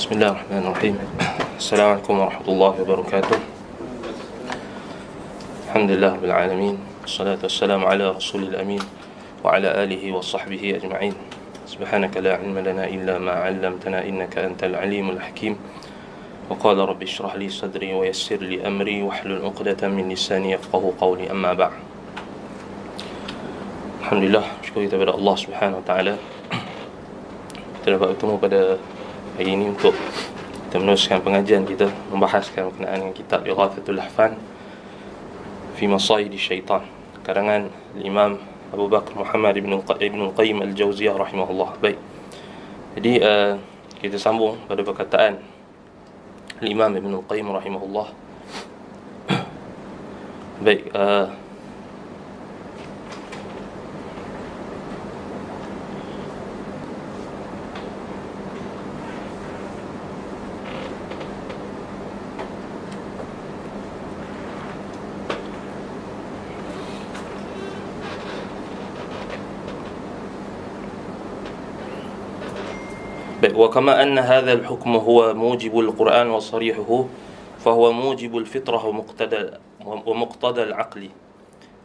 بسم الله الرحمن الرحيم السلام عليكم ورحمة الله وبركاته الحمد لله رب العالمين والصلاة والسلام على رسول الأمين وعلى آله وصحبه أجمعين سبحانك لا علم لنا إلا ما علمتنا إنك أنت العليم الحكيم وقال رب اشرح لي صدري ويسر لي أمري واحلل عقدة من لساني يفقه قولي أما بعد الحمد لله شكرا لله الله سبحانه وتعالى kita dapat bertemu pada hari ini untuk kita meneruskan pengajian kita membahaskan berkenaan dengan kitab Ighathatul Ahfan fi Masaid Syaitan karangan Imam Abu Bakar Muhammad ibn Ibn Qayyim Al-Jauziyah rahimahullah. Baik. Jadi uh, kita sambung pada perkataan Imam Ibn Qayyim rahimahullah. Baik, uh, وكما أن هذا الحكم هو موجب القرآن وصريحه فهو موجب الفطرة ومقتدى ومقتضى العقل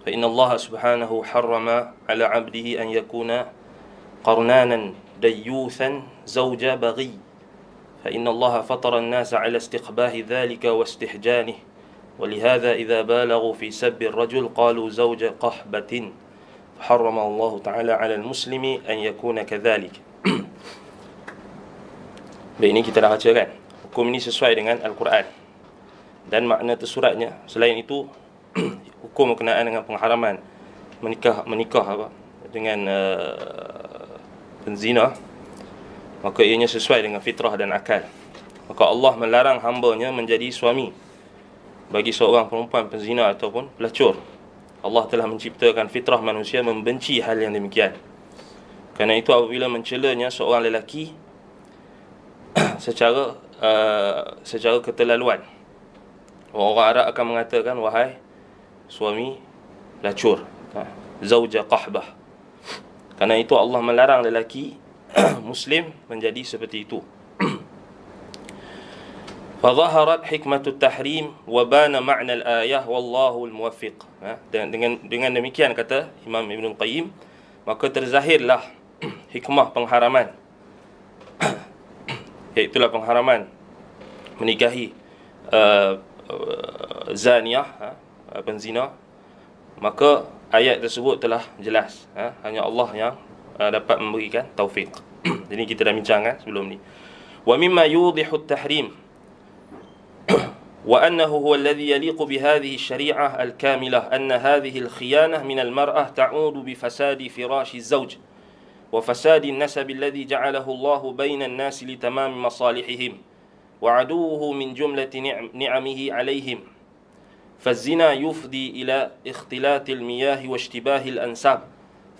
فإن الله سبحانه حرم على عبده أن يكون قرنانا ديوثا زوج بغي فإن الله فطر الناس على استقباه ذلك واستحجانه ولهذا إذا بالغوا في سب الرجل قالوا زوج قحبة فحرم الله تعالى على المسلم أن يكون كذلك Baik ini kita dah baca kan Hukum ini sesuai dengan Al-Quran Dan makna tersuratnya Selain itu Hukum berkenaan dengan pengharaman Menikah menikah apa Dengan uh, Penzina Maka ianya sesuai dengan fitrah dan akal Maka Allah melarang hambanya menjadi suami Bagi seorang perempuan penzina ataupun pelacur Allah telah menciptakan fitrah manusia membenci hal yang demikian Karena itu apabila mencelanya seorang lelaki secara uh, secara keterlaluan. Orang Arab akan mengatakan wahai suami lacur. Ha, Zauja qahbah. Karena itu Allah melarang lelaki muslim menjadi seperti itu. Fadhaharat hikmatut tahrim wa bana ma'na al-ayah wallahu al-muwaffiq. Ha, dengan dengan demikian kata Imam Ibn Qayyim maka terzahirlah hikmah pengharaman iaitu lah pengharaman menikahi uh, uh, zaniah ha, uh, penzina maka ayat tersebut telah jelas ha, hanya Allah yang uh, dapat memberikan taufik jadi kita dah bincang kan sebelum ni wa mimma yudihu tahrim wa annahu huwa alladhi yaliqu bi hadhihi syari'ah al-kamilah anna hadhihi al-khiyanah min al-mar'ah ta'udu bi fasadi firashi zawj وفساد النسب الذي جعله الله بين الناس لتمام مصالحهم وعدوه من جملة نعمه عليهم فالزنا يفضي إلى اختلاط المياه واشتباه الأنساب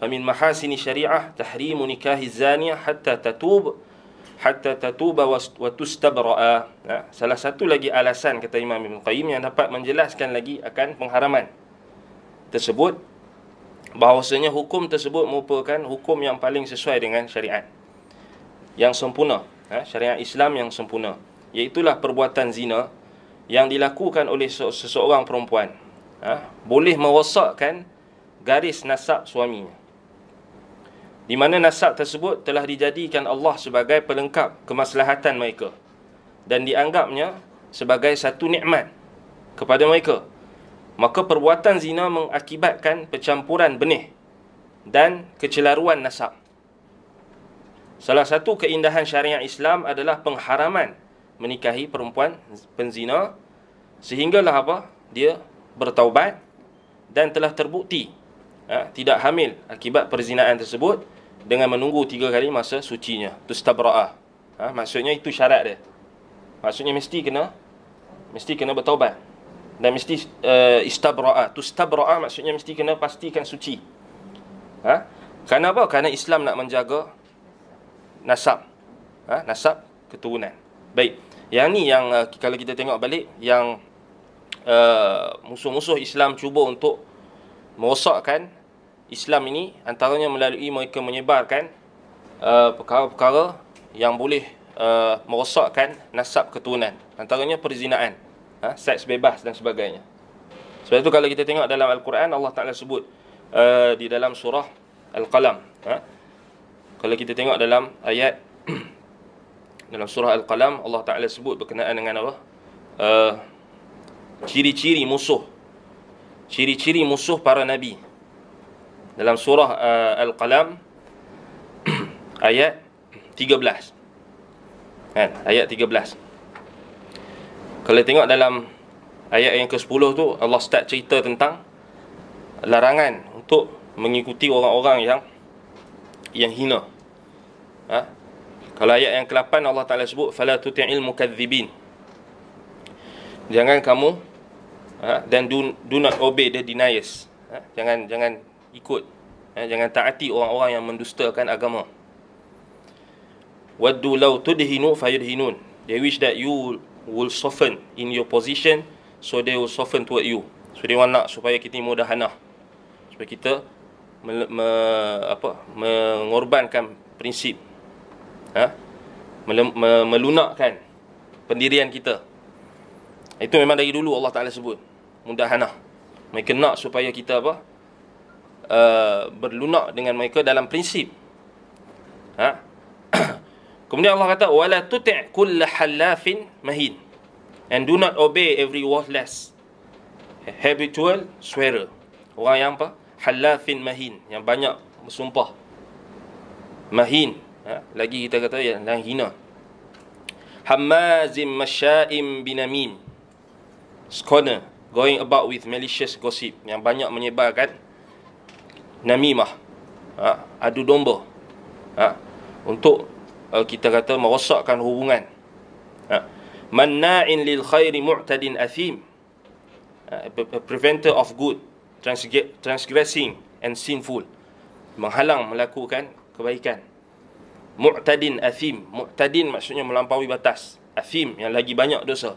فمن محاسن شريعة تحريم نكاه الزانية حتى تتوب حتى تتوب وتستبرأ nah, salah satu lagi alasan kata Imam Ibn Qayyim yang dapat menjelaskan lagi akan pengharaman tersebut bahawasanya hukum tersebut merupakan hukum yang paling sesuai dengan syariat yang sempurna ha? syariat Islam yang sempurna iaitulah perbuatan zina yang dilakukan oleh seseorang perempuan ha? boleh merosakkan garis nasab suaminya di mana nasab tersebut telah dijadikan Allah sebagai pelengkap kemaslahatan mereka dan dianggapnya sebagai satu nikmat kepada mereka maka perbuatan zina mengakibatkan pencampuran benih dan kecelaruan nasab. Salah satu keindahan syariat Islam adalah pengharaman menikahi perempuan penzina sehinggalah apa dia bertaubat dan telah terbukti ha, tidak hamil akibat perzinaan tersebut dengan menunggu tiga kali masa sucinya tu stabra'ah ha, maksudnya itu syarat dia maksudnya mesti kena mesti kena bertaubat dan mesti uh, istabra'a tu istabra'a maksudnya mesti kena pastikan suci ha kerana apa kerana Islam nak menjaga nasab ha nasab keturunan baik yang ni yang uh, kalau kita tengok balik yang eh, musuh-musuh Islam cuba untuk merosakkan Islam ini antaranya melalui mereka menyebarkan uh, perkara-perkara yang boleh uh, merosakkan nasab keturunan antaranya perzinaan ha, seks bebas dan sebagainya. Sebab itu kalau kita tengok dalam Al-Quran Allah Taala sebut uh, di dalam surah Al-Qalam. Ha? Kalau kita tengok dalam ayat dalam surah Al-Qalam Allah Taala sebut berkenaan dengan apa? Uh, ciri-ciri musuh. Ciri-ciri musuh para nabi. Dalam surah uh, Al-Qalam ayat 13. Kan? Ayat 13. Kalau tengok dalam ayat yang ke-10 tu Allah start cerita tentang larangan untuk mengikuti orang-orang yang yang hina. Ha? Kalau ayat yang ke-8 Allah Taala sebut fala tuti'il mukadzibin. Jangan kamu ha? dan do, do not obey the deniers. Ha? Jangan jangan ikut. Ha? Jangan taati orang-orang yang mendustakan agama. Waddu law tudhinu fayudhinun. They wish that you will soften in your position so they will soften toward you so dia nak supaya kita mudah hanah supaya kita me, me, apa mengorbankan prinsip ha? Mel, me, melunakkan pendirian kita itu memang dari dulu Allah Taala sebut mudah hanah mereka nak supaya kita apa uh, berlunak dengan mereka dalam prinsip ha Kemudian Allah kata wala tuti' kull halafin mahin and do not obey every worthless habitual swearer. Orang yang apa? Halafin mahin yang banyak bersumpah. Mahin. Ha? Lagi kita kata yang, yang hina. Hammazim masya'im binamim. Scorner. Going about with malicious gossip. Yang banyak menyebarkan. Namimah. Ha? Adu domba. Ha? Untuk kita kata merosakkan hubungan. Ha. Manna'in lil khairi mu'tadin athim. Ha. Preventer of good, transgressing and sinful. Menghalang melakukan kebaikan. Mu'tadin athim. Mu'tadin maksudnya melampaui batas. Athim yang lagi banyak dosa.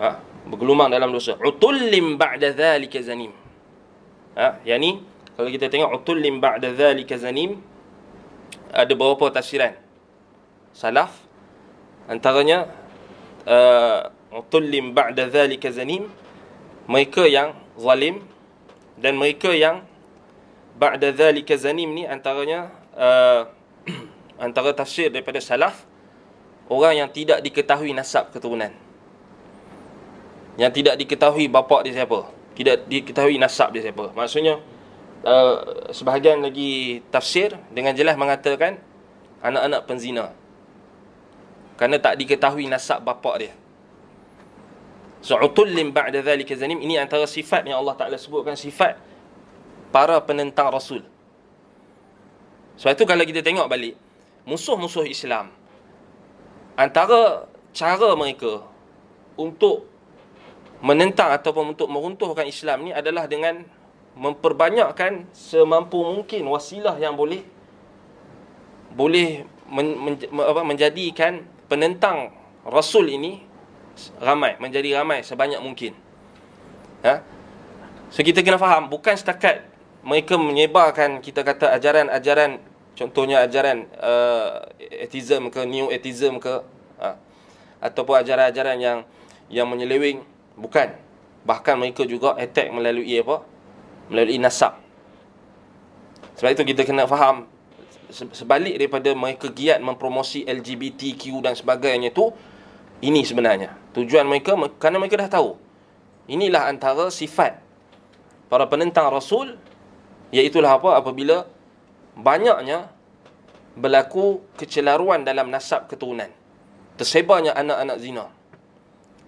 Ha. Bergelumang dalam dosa. Utullim ba'da zalika zanim. Ha. Yang ni, kalau kita tengok utullim ba'da zalika zanim, ada beberapa tafsiran salaf antaranya utullim uh, ba'da zalika zanim mereka yang zalim dan mereka yang ba'da zalika zanim ni antaranya uh, antara tafsir daripada salaf orang yang tidak diketahui nasab keturunan yang tidak diketahui bapa dia siapa tidak diketahui nasab dia siapa maksudnya uh, sebahagian lagi tafsir dengan jelas mengatakan anak-anak penzina kerana tak diketahui nasab bapa dia su'tullim ba'da zalika zanim ini antara sifat yang Allah Taala sebutkan sifat para penentang rasul sebab itu kalau kita tengok balik musuh-musuh Islam antara cara mereka untuk menentang ataupun untuk meruntuhkan Islam ni adalah dengan memperbanyakkan semampu mungkin wasilah yang boleh boleh men, men, men, apa, menjadikan penentang rasul ini ramai menjadi ramai sebanyak mungkin ha so kita kena faham bukan setakat mereka menyebarkan kita kata ajaran-ajaran contohnya ajaran uh, atheism ke new atheism ke ha? ataupun ajaran-ajaran yang yang menyeleweng bukan bahkan mereka juga attack melalui apa melalui nasab. Sebab itu kita kena faham sebalik daripada mereka giat mempromosi LGBTQ dan sebagainya itu ini sebenarnya tujuan mereka kerana mereka dah tahu inilah antara sifat para penentang rasul iaitu apa apabila banyaknya berlaku kecelaruan dalam nasab keturunan tersebarnya anak-anak zina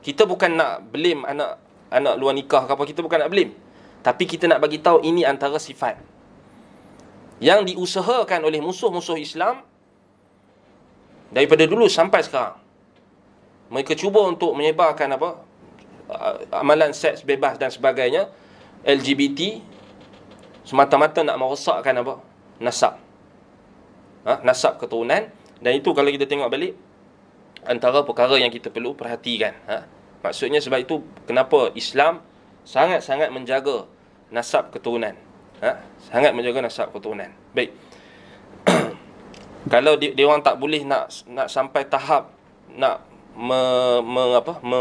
kita bukan nak blame anak anak luar nikah ke apa kita bukan nak blame tapi kita nak bagi tahu ini antara sifat yang diusahakan oleh musuh-musuh Islam daripada dulu sampai sekarang. Mereka cuba untuk menyebarkan apa? Uh, amalan seks bebas dan sebagainya, LGBT semata-mata nak merosakkan apa? nasab. Ha? nasab keturunan dan itu kalau kita tengok balik antara perkara yang kita perlu perhatikan. Ha? Maksudnya sebab itu kenapa Islam sangat-sangat menjaga nasab keturunan. Ha? Sangat menjaga nasab keturunan. Baik. Kalau dia, dia orang tak boleh nak nak sampai tahap nak me, me, apa me,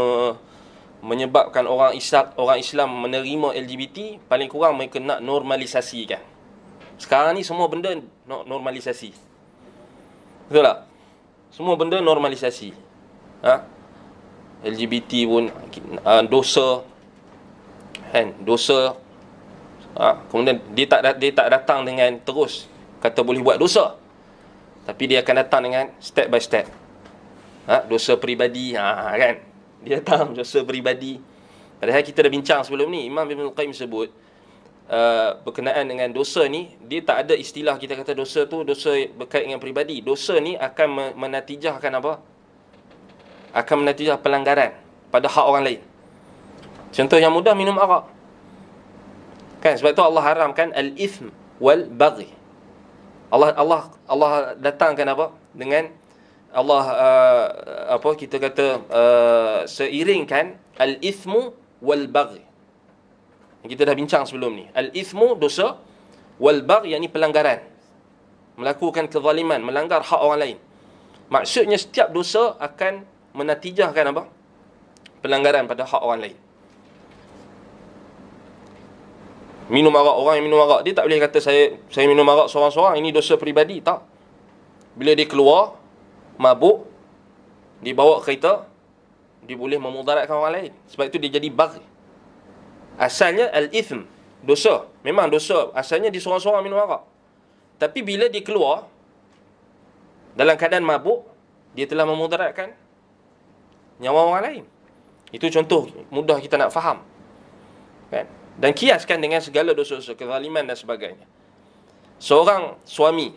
menyebabkan orang Islam orang Islam menerima LGBT paling kurang mereka nak normalisasikan. Sekarang ni semua benda nak normalisasi. Betul tak? Semua benda normalisasi. Ha? LGBT pun ah, dosa kan dosa ha, kemudian dia tak dia tak datang dengan terus kata boleh buat dosa tapi dia akan datang dengan step by step ha, dosa peribadi ha, ha kan dia datang dosa peribadi padahal kita dah bincang sebelum ni Imam Ibn Qayyim sebut Uh, berkenaan dengan dosa ni dia tak ada istilah kita kata dosa tu dosa berkait dengan peribadi dosa ni akan menatijahkan apa akan menatijah pelanggaran pada hak orang lain Contoh yang mudah minum arak. Kan sebab tu Allah haramkan al-ithm wal baghi. Allah Allah Allah datangkan apa? Dengan Allah uh, apa kita kata uh, seiringkan al-ithmu wal baghi. Kita dah bincang sebelum ni. Al-ithmu dosa wal baghi yakni pelanggaran. Melakukan kezaliman, melanggar hak orang lain. Maksudnya setiap dosa akan menatijahkan apa? Pelanggaran pada hak orang lain. minum arak orang yang minum arak dia tak boleh kata saya saya minum arak seorang-seorang ini dosa peribadi tak bila dia keluar mabuk dia bawa kereta dia boleh memudaratkan orang lain sebab itu dia jadi bagh asalnya al ithm dosa memang dosa asalnya dia seorang-seorang minum arak tapi bila dia keluar dalam keadaan mabuk dia telah memudaratkan nyawa orang lain itu contoh mudah kita nak faham kan okay dan kiaskan dengan segala dosa-dosa kezaliman dan sebagainya. Seorang suami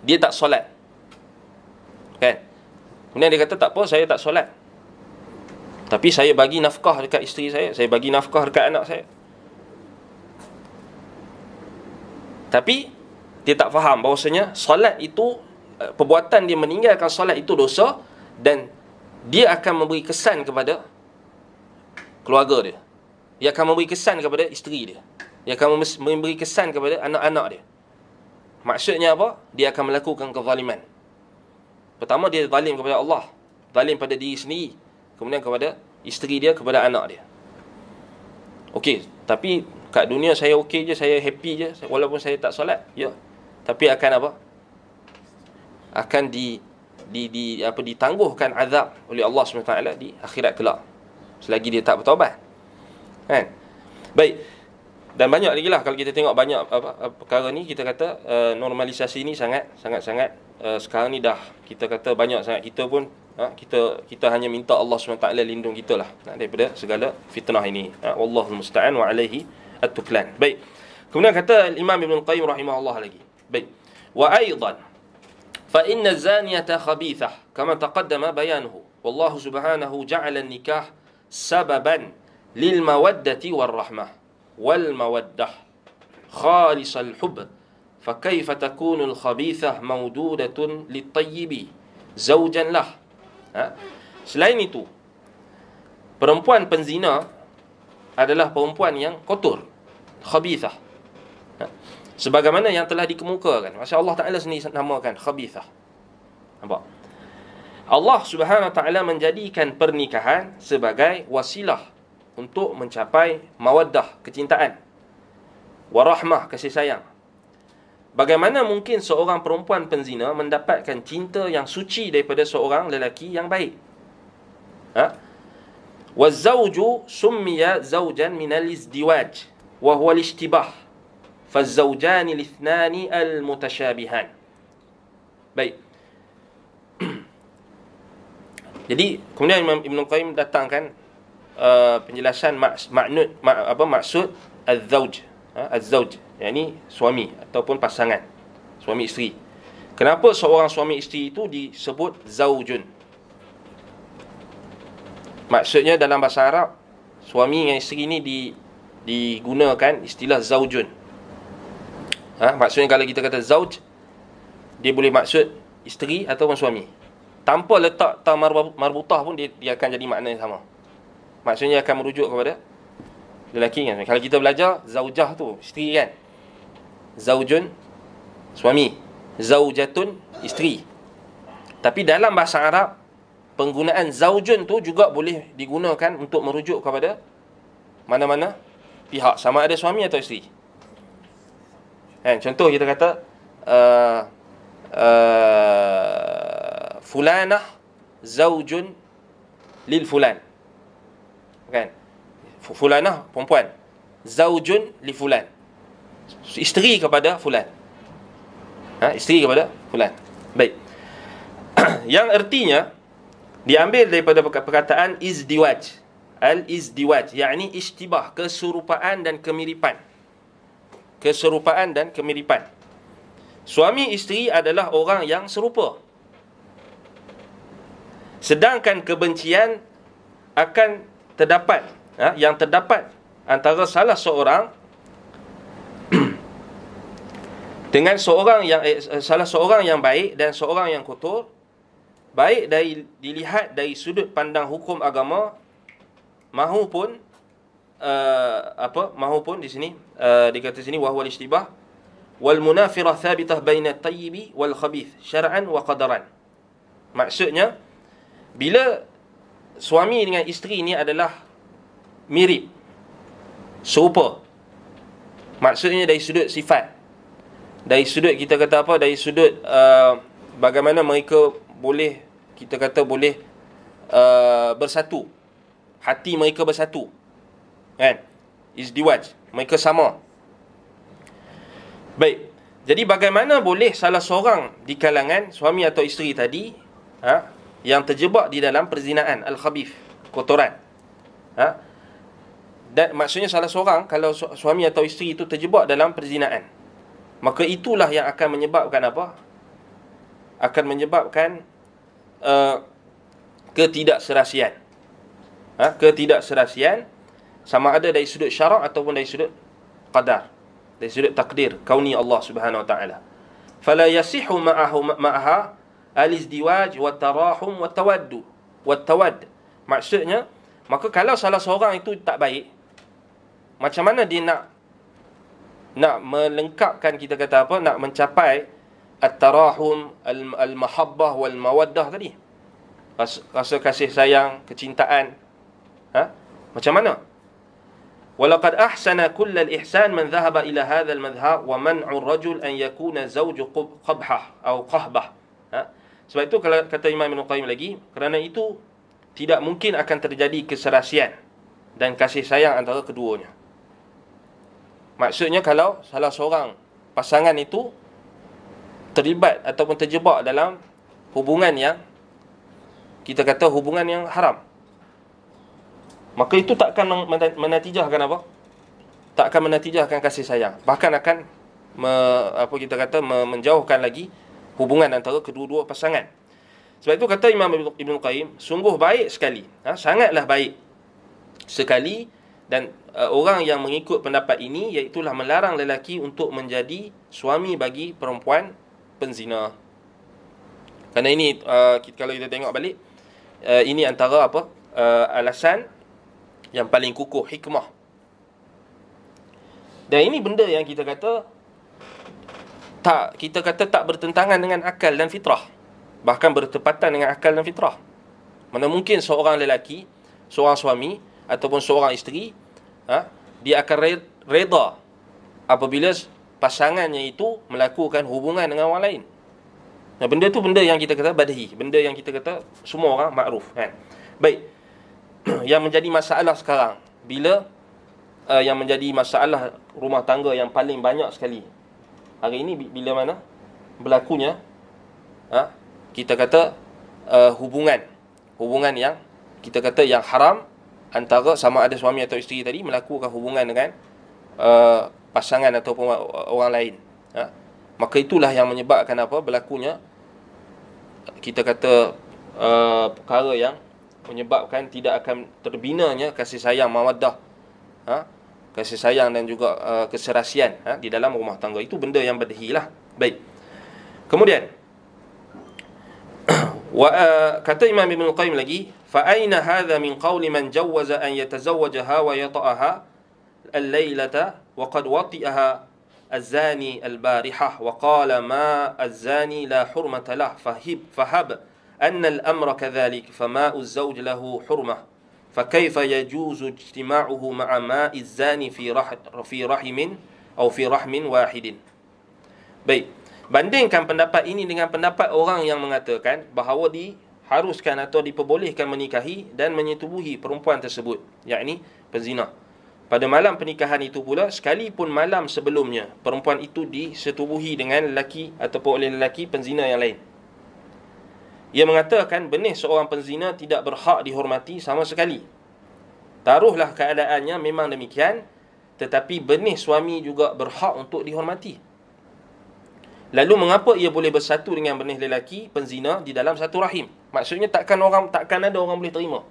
dia tak solat. Kan? Kemudian dia kata tak apa saya tak solat. Tapi saya bagi nafkah dekat isteri saya, saya bagi nafkah dekat anak saya. Tapi dia tak faham bahawasanya solat itu eh, perbuatan dia meninggalkan solat itu dosa dan dia akan memberi kesan kepada keluarga dia. Ia akan memberi kesan kepada isteri dia. Ia akan memberi kesan kepada anak-anak dia. Maksudnya apa? Dia akan melakukan kezaliman. Pertama, dia zalim kepada Allah. Zalim pada diri sendiri. Kemudian kepada isteri dia, kepada anak dia. Okey, tapi kat dunia saya okey je, saya happy je. Walaupun saya tak solat, ya. Tapi akan apa? Akan di di di apa ditangguhkan azab oleh Allah SWT di akhirat kelak. Selagi dia tak bertobat kan baik dan banyak lagi lah kalau kita tengok banyak apa, apa, perkara ni kita kata uh, normalisasi ni sangat sangat sangat uh, sekarang ni dah kita kata banyak sangat kita pun uh, kita kita hanya minta Allah SWT lindung kita lah uh, daripada segala fitnah ini uh, ha. wallahu musta'an wa alaihi at-tuklan baik kemudian kata Imam Ibn Qayyim rahimahullah lagi baik wa aidan fa inna zaniyata khabithah kama taqaddama bayanuhu wallahu subhanahu ja'ala an-nikah sababan lil mawaddati war rahmah wal mawaddah khalis al hub fa kayfa takunu al khabitha mawdudatun lit tayyibi zawjan lah ha? selain itu perempuan penzina adalah perempuan yang kotor khabitha ha? sebagaimana yang telah dikemukakan masya Allah taala sendiri namakan khabitha nampak Allah Subhanahu Wa Ta'ala menjadikan pernikahan sebagai wasilah untuk mencapai mawaddah, kecintaan. Warahmah, kasih sayang. Bagaimana mungkin seorang perempuan penzina mendapatkan cinta yang suci daripada seorang lelaki yang baik? Ha? Wazawju summiya zawjan minal izdiwaj wa huwa lishtibah fazawjani lithnani al mutashabihan Baik Jadi kemudian Imam Ibn Qayyim datangkan Uh, penjelasan mak, maknut mak, apa maksud az-zauj ha, az-zauj yakni suami ataupun pasangan suami isteri kenapa seorang suami isteri itu disebut zaujun maksudnya dalam bahasa Arab suami dan isteri ini di digunakan istilah zaujun ha maksudnya kalau kita kata zauj dia boleh maksud isteri ataupun suami tanpa letak ta marbutah pun dia, dia akan jadi makna yang sama maksudnya akan merujuk kepada lelaki kan. Kalau kita belajar zaujah tu, isteri kan. Zaujun suami, zaujatun isteri. Tapi dalam bahasa Arab penggunaan zaujun tu juga boleh digunakan untuk merujuk kepada mana-mana pihak sama ada suami atau isteri. Kan contoh kita kata uh, uh, fulanah zaujun lil fulan kan fulanah perempuan zaujun li fulan isteri kepada fulan ha isteri kepada fulan baik yang ertinya diambil daripada perkataan izdiwaj al izdiwaj yakni istibah keserupaan dan kemiripan keserupaan dan kemiripan suami isteri adalah orang yang serupa sedangkan kebencian akan terdapat ha, yang terdapat antara salah seorang dengan seorang yang eh, eh, salah seorang yang baik dan seorang yang kotor baik dari dilihat dari sudut pandang hukum agama mahupun uh, apa mahupun di sini uh, eh, dikata sini wahwa istibah wal munafira thabitah baina tayyibi wal khabith syar'an wa qadaran maksudnya bila suami dengan isteri ni adalah mirip serupa maksudnya dari sudut sifat dari sudut kita kata apa dari sudut uh, bagaimana mereka boleh kita kata boleh uh, bersatu hati mereka bersatu kan is diwaj mereka sama baik jadi bagaimana boleh salah seorang di kalangan suami atau isteri tadi ha yang terjebak di dalam perzinaan al-khabith kotoran ha dan maksudnya salah seorang kalau su- suami atau isteri itu terjebak dalam perzinaan maka itulah yang akan menyebabkan apa akan menyebabkan uh, ketidakserasian ha ketidakserasian sama ada dari sudut syarak ataupun dari sudut qadar dari sudut takdir kauni Allah Subhanahu wa taala fala yasihu ma'ahu ma'aha ma- al-izdiwaj wa tarahum wa tawaddu wa tawad. Maksudnya, maka kalau salah seorang itu tak baik, macam mana dia nak nak melengkapkan kita kata apa, nak mencapai at-tarahum al-mahabbah wal mawaddah tadi? Rasa, rasa kasih sayang, kecintaan. Ha? Macam mana? ولقد أحسن كل الإحسان من ذهب إلى هذا المذهب ومنع الرجل أن يكون زوج قبحة أو قهبة sebab itu kalau kata Imam Ibn Qayyim lagi, kerana itu tidak mungkin akan terjadi keserasian dan kasih sayang antara keduanya. Maksudnya kalau salah seorang pasangan itu terlibat ataupun terjebak dalam hubungan yang kita kata hubungan yang haram. Maka itu tak akan menatijahkan apa? Tak akan menatijahkan kasih sayang. Bahkan akan me, apa kita kata me, menjauhkan lagi hubungan antara kedua-dua pasangan. Sebab itu kata Imam Ibn Qayyim, sungguh baik sekali. Ha, sangatlah baik sekali dan uh, orang yang mengikut pendapat ini iaitu melarang lelaki untuk menjadi suami bagi perempuan penzina. Karena ini uh, kita, kalau kita tengok balik uh, ini antara apa uh, alasan yang paling kukuh hikmah. Dan ini benda yang kita kata tak kita kata tak bertentangan dengan akal dan fitrah bahkan bertepatan dengan akal dan fitrah mana mungkin seorang lelaki seorang suami ataupun seorang isteri ha, dia akan reda apabila pasangannya itu melakukan hubungan dengan orang lain nah benda tu benda yang kita kata badahi, benda yang kita kata semua orang makruf kan baik yang menjadi masalah sekarang bila uh, yang menjadi masalah rumah tangga yang paling banyak sekali hari ini bila mana berlakunya ha, kita kata uh, hubungan hubungan yang kita kata yang haram antara sama ada suami atau isteri tadi melakukan hubungan dengan uh, pasangan ataupun orang lain ha, maka itulah yang menyebabkan apa berlakunya kita kata uh, perkara yang menyebabkan tidak akan terbinanya kasih sayang mawaddah ha, kasih sayang dan juga uh, keserasian ha, di dalam rumah tangga itu benda yang berdehilah baik kemudian wa uh, kata imam ibn qayyim lagi fa aina hadha min qawli man jawaza an yatazawwajaha wa yata'aha al-lailata wa qad wati'aha az-zani al-barihah wa qala ma az-zani la hurmata lah fahib fahab anna al-amra kadhalik fa ma'u az-zawj lahu hurmah فكيف يجوز اجتماعه مع ماء الزاني في في رحم او في رحم واحد baik bandingkan pendapat ini dengan pendapat orang yang mengatakan bahawa diharuskan atau diperbolehkan menikahi dan menyetubuhi perempuan tersebut yakni pezina pada malam pernikahan itu pula sekalipun malam sebelumnya perempuan itu disetubuhi dengan lelaki ataupun oleh lelaki penzina yang lain ia mengatakan benih seorang penzina tidak berhak dihormati sama sekali. Taruhlah keadaannya memang demikian, tetapi benih suami juga berhak untuk dihormati. Lalu mengapa ia boleh bersatu dengan benih lelaki penzina di dalam satu rahim? Maksudnya takkan orang takkan ada orang boleh terima.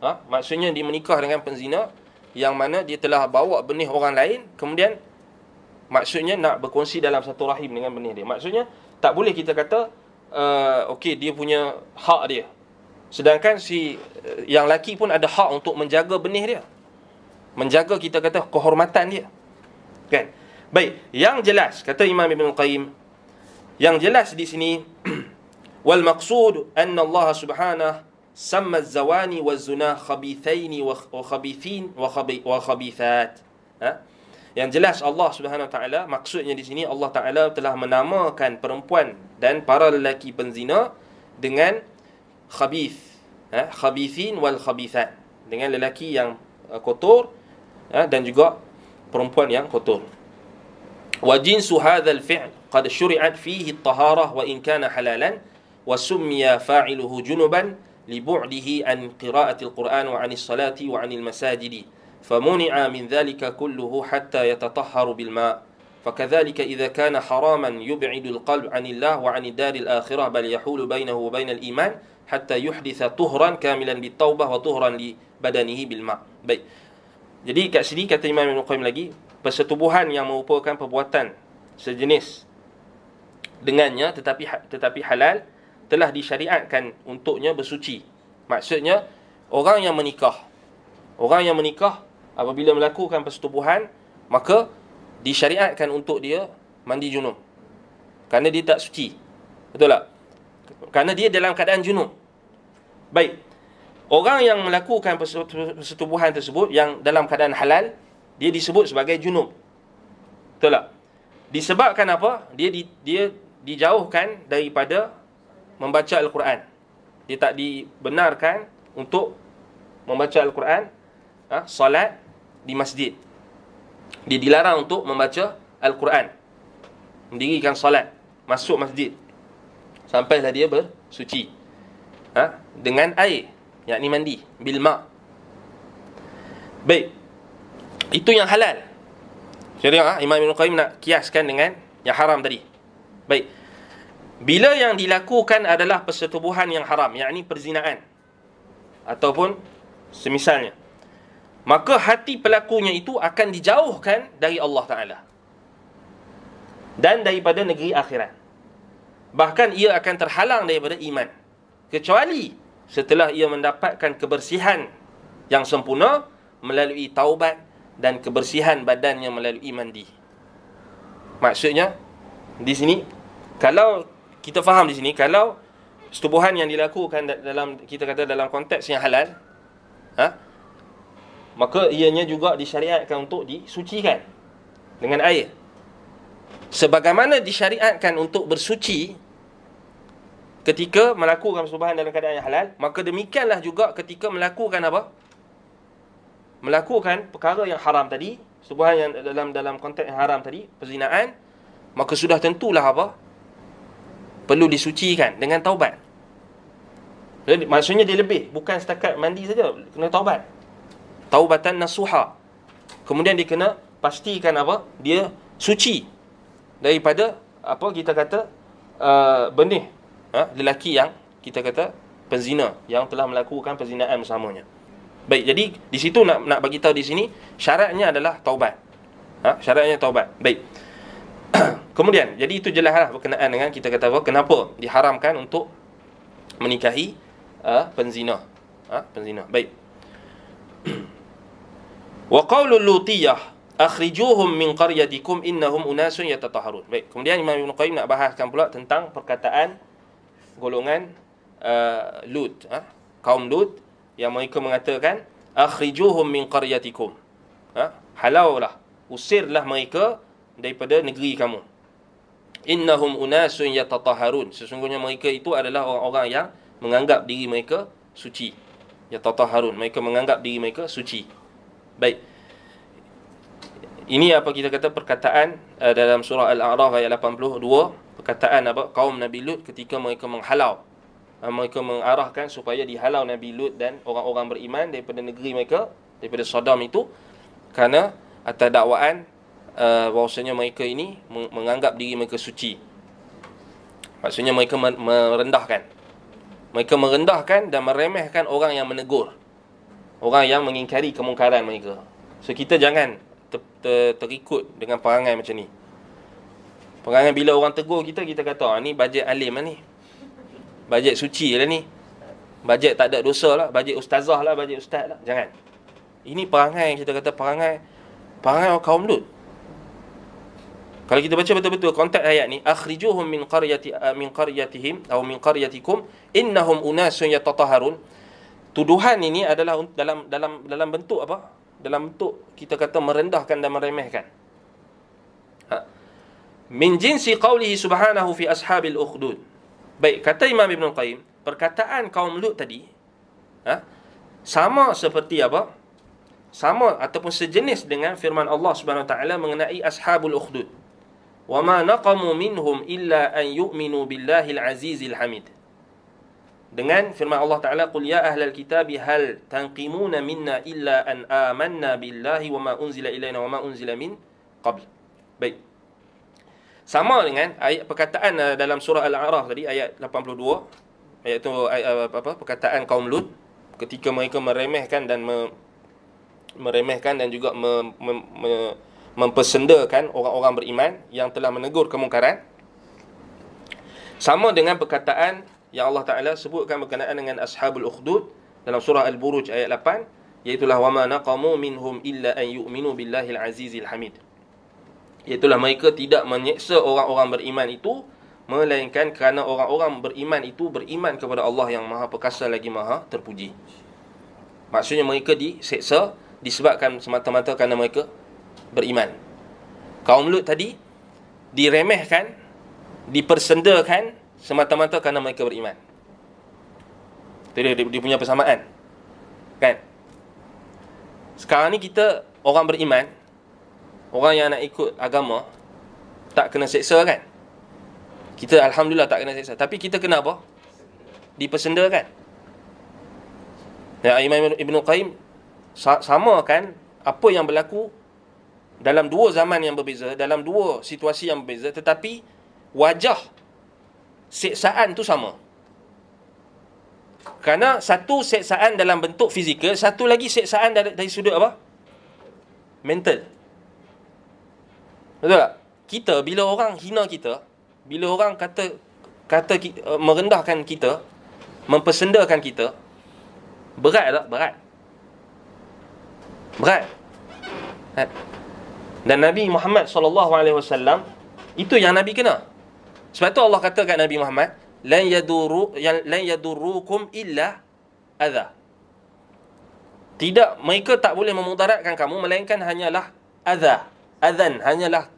Ha? Maksudnya dia menikah dengan penzina yang mana dia telah bawa benih orang lain kemudian maksudnya nak berkongsi dalam satu rahim dengan benih dia. Maksudnya tak boleh kita kata Uh, okey dia punya hak dia. Sedangkan si uh, yang laki pun ada hak untuk menjaga benih dia. Menjaga kita kata kehormatan dia. Kan? Baik, yang jelas kata Imam Ibn Qayyim yang jelas di sini wal maqsud anna Allah Subhanahu sama zawani wa zuna khabithaini wa khabithin wa khabithat. Ha? Yang jelas Allah Subhanahu Wa Taala maksudnya di sini Allah Taala telah menamakan perempuan dan para lelaki penzina dengan khabith ha? khabithin wal khabithat dengan lelaki yang uh, kotor eh, dan juga perempuan yang kotor wa jinsu hadzal fi'l qad syuri'at fihi at-taharah wa in kana halalan wa summiya fa'iluhu junuban li bu'dihi an qira'ati al-Qur'an wa 'ani as-salati wa 'ani al-masajidi famuni'a min dhalika kulluhu hatta yatatahharu bil ma' فكذلك إذا كان حراما يبعد القلب عن الله وعن دار الآخرة بل يحول بينه وبين الإيمان حتى يحدث طهرا كاملا بالتوبة وطهرا لبدنه بالماء baik jadi kat sini kata Imam Ibn Qayyim lagi persetubuhan yang merupakan perbuatan sejenis dengannya tetapi ha-, tetapi halal telah disyariatkan untuknya bersuci maksudnya orang yang menikah orang yang menikah apabila melakukan persetubuhan maka disyariatkan untuk dia mandi junub. karena dia tak suci. Betul tak? Karena dia dalam keadaan junub. Baik. Orang yang melakukan persetubuhan tersebut yang dalam keadaan halal, dia disebut sebagai junub. Betul tak? Disebabkan apa? Dia di, dia dijauhkan daripada membaca Al-Quran. Dia tak dibenarkan untuk membaca Al-Quran, ha, solat di masjid dia dilarang untuk membaca Al-Quran mendirikan solat masuk masjid sampailah dia bersuci ha? dengan air Yang ni mandi bilma. baik itu yang halal jadi ha? Ah, Imam Ibn Qayyim nak kiaskan dengan yang haram tadi baik bila yang dilakukan adalah persetubuhan yang haram yang yakni perzinaan ataupun semisalnya maka hati pelakunya itu akan dijauhkan dari Allah Ta'ala dan daripada negeri akhirat bahkan ia akan terhalang daripada iman kecuali setelah ia mendapatkan kebersihan yang sempurna melalui taubat dan kebersihan badannya melalui mandi maksudnya di sini kalau kita faham di sini kalau setubuhan yang dilakukan dalam kita kata dalam konteks yang halal ha maka ianya juga disyariatkan untuk disucikan dengan air sebagaimana disyariatkan untuk bersuci ketika melakukan persembahan dalam keadaan yang halal maka demikianlah juga ketika melakukan apa melakukan perkara yang haram tadi persembahan yang dalam dalam konteks yang haram tadi perzinaan maka sudah tentulah apa perlu disucikan dengan taubat maksudnya dia lebih bukan setakat mandi saja kena taubat taubatan nasuha kemudian dia kena pastikan apa dia suci daripada apa kita kata uh, benih ha? lelaki yang kita kata penzina yang telah melakukan penzinaan bersamanya baik jadi di situ nak nak bagi tahu di sini syaratnya adalah taubat ha? syaratnya taubat baik kemudian jadi itu jelaslah berkenaan dengan kita kata apa kenapa diharamkan untuk menikahi uh, penzina ha? penzina baik Wa qawlul lutiyah akhrijuhum min qaryatikum innahum unasun yatataharun. Baik, kemudian Imam Ibn Qayyim nak bahaskan pula tentang perkataan golongan uh, Lut, ha? kaum Lut yang mereka mengatakan akhrijuhum min qaryatikum. Ha? Halaulah, usirlah mereka daripada negeri kamu. Innahum unasun yatataharun. Sesungguhnya mereka itu adalah orang-orang yang menganggap diri mereka suci. Yatataharun. Mereka menganggap diri mereka suci. Baik. Ini apa kita kata perkataan uh, dalam surah Al-A'raf ayat 82, perkataan apa kaum Nabi Lut ketika mereka menghalau uh, mereka mengarahkan supaya dihalau Nabi Lut dan orang-orang beriman daripada negeri mereka, daripada Sodom itu kerana atas dakwaan uh, bahawasanya mereka ini menganggap diri mereka suci. Maksudnya mereka merendahkan. Mereka merendahkan dan meremehkan orang yang menegur orang yang mengingkari kemungkaran mereka. So kita jangan ter, ter, terikut dengan perangai macam ni. Perangai bila orang tegur kita, kita kata, ah, ni bajet alim lah ni. Bajet suci lah ni. Bajet tak ada dosa lah. Bajet ustazah lah, bajet ustaz lah. Jangan. Ini perangai yang kita kata perangai perangai orang kaum Lut. Kalau kita baca betul-betul konteks ayat ni, akhrijuhum min qaryati min qaryatihim aw min qaryatikum innahum unasun yatataharun tuduhan ini adalah dalam dalam dalam bentuk apa? Dalam bentuk kita kata merendahkan dan meremehkan. Ha. Min jinsi qawlihi subhanahu fi ashabil ukhdud. Baik, kata Imam Ibn Qayyim, perkataan kaum Lut tadi, ha, sama seperti apa? Sama ataupun sejenis dengan firman Allah Subhanahu taala mengenai ashabul ukhdud. Wa ma naqamu minhum illa an yu'minu billahi al-azizil hamid dengan firman Allah Taala qul ya ahlal kitabi hal tanqimuna minna illa an amanna billahi wama unzila ilaina wama unzila min qabl baik sama dengan ayat perkataan eh, dalam surah al-a'raf tadi ayat 82 ayat tu eh, apa perkataan kaum lut ketika mereka meremehkan dan me, meremehkan dan juga me, me, me, mempersendakan orang-orang beriman yang telah menegur kemungkaran sama dengan perkataan yang Allah Taala sebutkan berkenaan dengan ashabul ukhdud dalam surah al-buruj ayat 8 iaitu lah wama naqamu minhum illa an yu'minu billahi al-azizil hamid iaitu mereka tidak menyeksa orang-orang beriman itu melainkan kerana orang-orang beriman itu beriman kepada Allah yang Maha Perkasa lagi Maha Terpuji maksudnya mereka diseksa disebabkan semata-mata kerana mereka beriman kaum lut tadi diremehkan dipersendakan semata-mata kerana mereka beriman. Itu dia, dia, punya persamaan. Kan? Sekarang ni kita orang beriman, orang yang nak ikut agama tak kena seksa kan? Kita alhamdulillah tak kena seksa. Tapi kita kena apa? Dipersenda kan? Ya Imam Ibn Qayyim sama kan apa yang berlaku dalam dua zaman yang berbeza, dalam dua situasi yang berbeza tetapi wajah Seksaan tu sama. Kerana satu seksaan dalam bentuk fizikal, satu lagi seksaan dari, dari sudut apa? Mental. Betul tak? Kita, bila orang hina kita, bila orang kata kata uh, merendahkan kita, mempersendakan kita, berat tak? Berat. Berat. Dan Nabi Muhammad SAW, itu yang Nabi kena. Sebab tu Allah kata kat Nabi Muhammad, "Lan yaduru yang lan yadurukum illa adha." Tidak, mereka tak boleh memudaratkan kamu melainkan hanyalah adha. Adhan hanyalah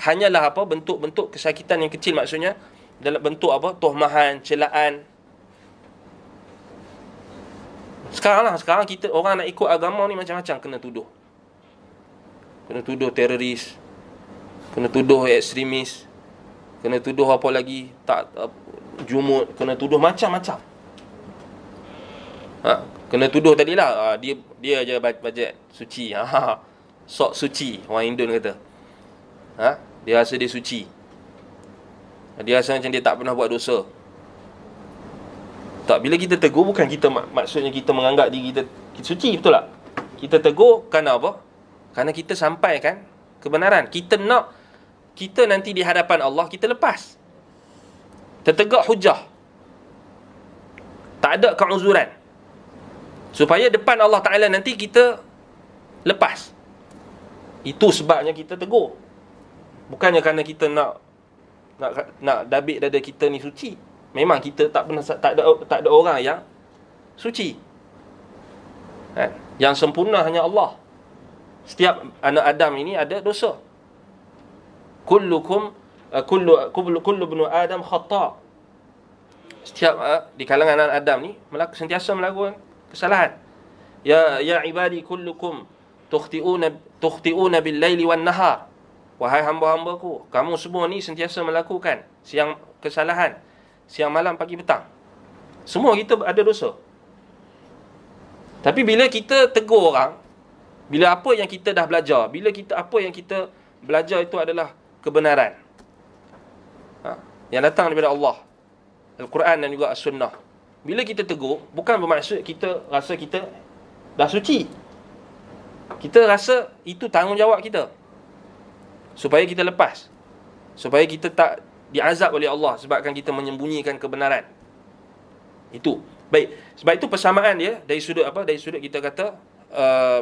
hanyalah apa bentuk-bentuk kesakitan yang kecil maksudnya dalam bentuk apa? Tuhmahan, celaan. Sekarang lah, sekarang kita orang nak ikut agama ni macam-macam kena tuduh. Kena tuduh teroris. Kena tuduh ekstremis kena tuduh apa lagi tak uh, jumut kena tuduh macam-macam ha kena tuduh tadilah uh, dia dia je bajet suci ha sok suci orang Indon kata ha dia rasa dia suci dia rasa macam dia tak pernah buat dosa tak bila kita tegur bukan kita mak- maksudnya kita menganggap diri kita, kita suci betul tak kita tegur kerana apa kerana kita sampaikan kebenaran kita nak kita nanti di hadapan Allah kita lepas. Tertegak hujah. Tak ada keuzuran. Supaya depan Allah Taala nanti kita lepas. Itu sebabnya kita tegur. Bukannya kerana kita nak nak nak dabik dada kita ni suci. Memang kita tak pernah tak ada tak ada orang yang suci. Kan? Yang sempurna hanya Allah. Setiap anak Adam ini ada dosa kullukum uh, kullu kullu ibnu adam khata setiap uh, di kalangan anak adam ni melaku, sentiasa melakukan kesalahan ya ya ibadi kullukum tukhtiuna tukhtiuna bil laili wan nahar wahai hamba-hambaku kamu semua ni sentiasa melakukan siang kesalahan siang malam pagi petang semua kita ada dosa tapi bila kita tegur orang bila apa yang kita dah belajar bila kita apa yang kita belajar itu adalah kebenaran ha? yang datang daripada Allah Al-Quran dan juga As-Sunnah bila kita tegur bukan bermaksud kita rasa kita dah suci kita rasa itu tanggungjawab kita supaya kita lepas supaya kita tak diazab oleh Allah sebabkan kita menyembunyikan kebenaran itu baik sebab itu persamaan dia dari sudut apa dari sudut kita kata uh,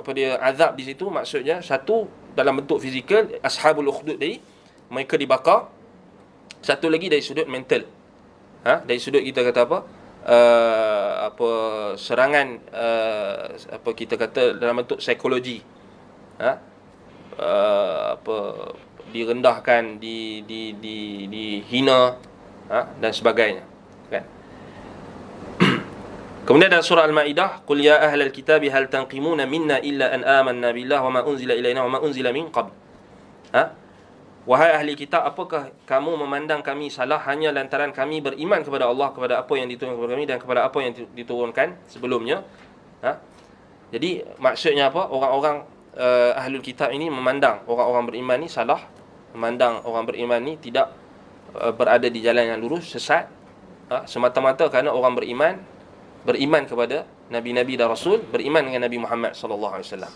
apa dia azab di situ maksudnya satu dalam bentuk fizikal ashabul ukhdud tadi mereka dibakar satu lagi dari sudut mental ha dari sudut kita kata apa uh, apa serangan uh, apa kita kata dalam bentuk psikologi ha uh, apa direndahkan di di di dihina di ha dan sebagainya Kemudian dalam surah Al-Maidah, "Qul ya ahlal kitabi hal tanqimuna minna illa an amanna billahi wama unzila ilaina wama unzila min qabl." Ha? Wahai ahli kitab, apakah kamu memandang kami salah hanya lantaran kami beriman kepada Allah kepada apa yang diturunkan kepada kami dan kepada apa yang diturunkan sebelumnya? Ha? Jadi maksudnya apa? Orang-orang uh, ahlul kitab ini memandang orang-orang beriman ini salah, memandang orang beriman ini tidak uh, berada di jalan yang lurus, sesat. Ha? Semata-mata kerana orang beriman beriman kepada nabi-nabi dan rasul, beriman dengan Nabi Muhammad sallallahu alaihi wasallam.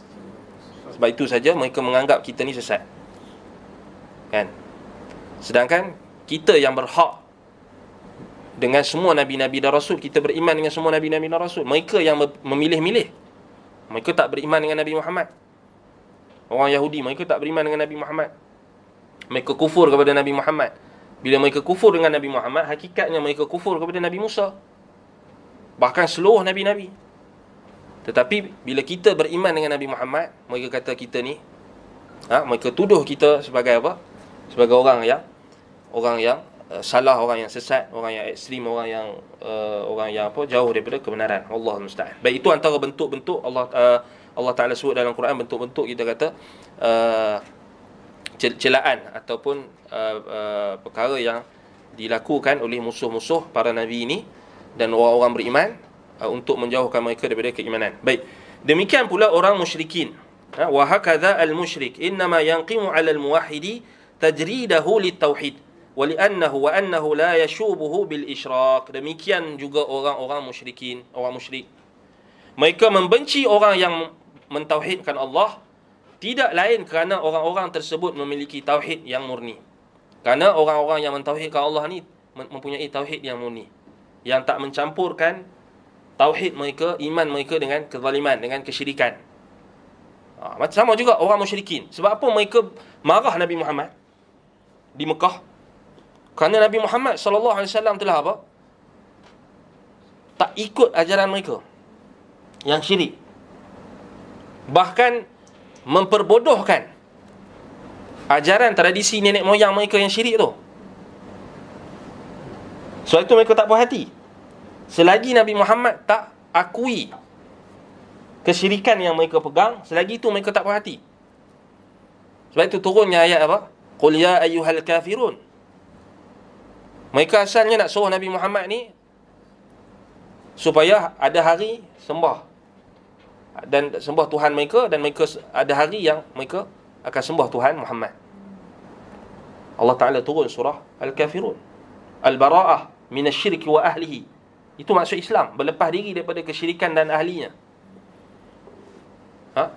Sebab itu saja mereka menganggap kita ni sesat. Kan? Sedangkan kita yang berhak dengan semua nabi-nabi dan rasul, kita beriman dengan semua nabi-nabi dan rasul. Mereka yang memilih-milih. Mereka tak beriman dengan Nabi Muhammad. Orang Yahudi mereka tak beriman dengan Nabi Muhammad. Mereka kufur kepada Nabi Muhammad. Bila mereka kufur dengan Nabi Muhammad, hakikatnya mereka kufur kepada Nabi Musa Bahkan seluruh Nabi-Nabi Tetapi bila kita beriman dengan Nabi Muhammad Mereka kata kita ni ha, Mereka tuduh kita sebagai apa? Sebagai orang yang Orang yang uh, salah, orang yang sesat Orang yang ekstrim, orang yang uh, Orang yang apa? Jauh daripada kebenaran Allah Musta'an Baik itu antara bentuk-bentuk Allah uh, Allah Ta'ala sebut dalam Quran bentuk-bentuk kita kata uh, celaan ataupun uh, uh, perkara yang dilakukan oleh musuh-musuh para Nabi ini dan orang-orang beriman uh, untuk menjauhkan mereka daripada keimanan. Baik. Demikian pula orang musyrikin. Ha, wa ha? hakadha al-musyrik innama yanqimu 'ala al-muwahhidi tajridahu lit-tauhid wa li'annahu wa annahu la yashubuhu bil-isyrak. Demikian juga orang-orang musyrikin, orang musyrik. Mereka membenci orang yang mentauhidkan Allah tidak lain kerana orang-orang tersebut memiliki tauhid yang murni. Kerana orang-orang yang mentauhidkan Allah ni mempunyai tauhid yang murni yang tak mencampurkan tauhid mereka, iman mereka dengan kezaliman, dengan kesyirikan. Ha, sama juga orang musyrikin. Sebab apa mereka marah Nabi Muhammad di Mekah? Kerana Nabi Muhammad sallallahu alaihi wasallam telah apa? Tak ikut ajaran mereka yang syirik. Bahkan memperbodohkan ajaran tradisi nenek moyang mereka yang syirik tu. Sebab itu mereka tak puas hati Selagi Nabi Muhammad tak akui Kesyirikan yang mereka pegang Selagi itu mereka tak puas hati Sebab itu turunnya ayat apa? Qul ya ayuhal kafirun Mereka asalnya nak suruh Nabi Muhammad ni Supaya ada hari sembah Dan sembah Tuhan mereka Dan mereka ada hari yang mereka akan sembah Tuhan Muhammad Allah Ta'ala turun surah Al-Kafirun Al-Bara'ah minasyirki wa ahlihi. Itu maksud Islam, berlepas diri daripada kesyirikan dan ahlinya. Ha?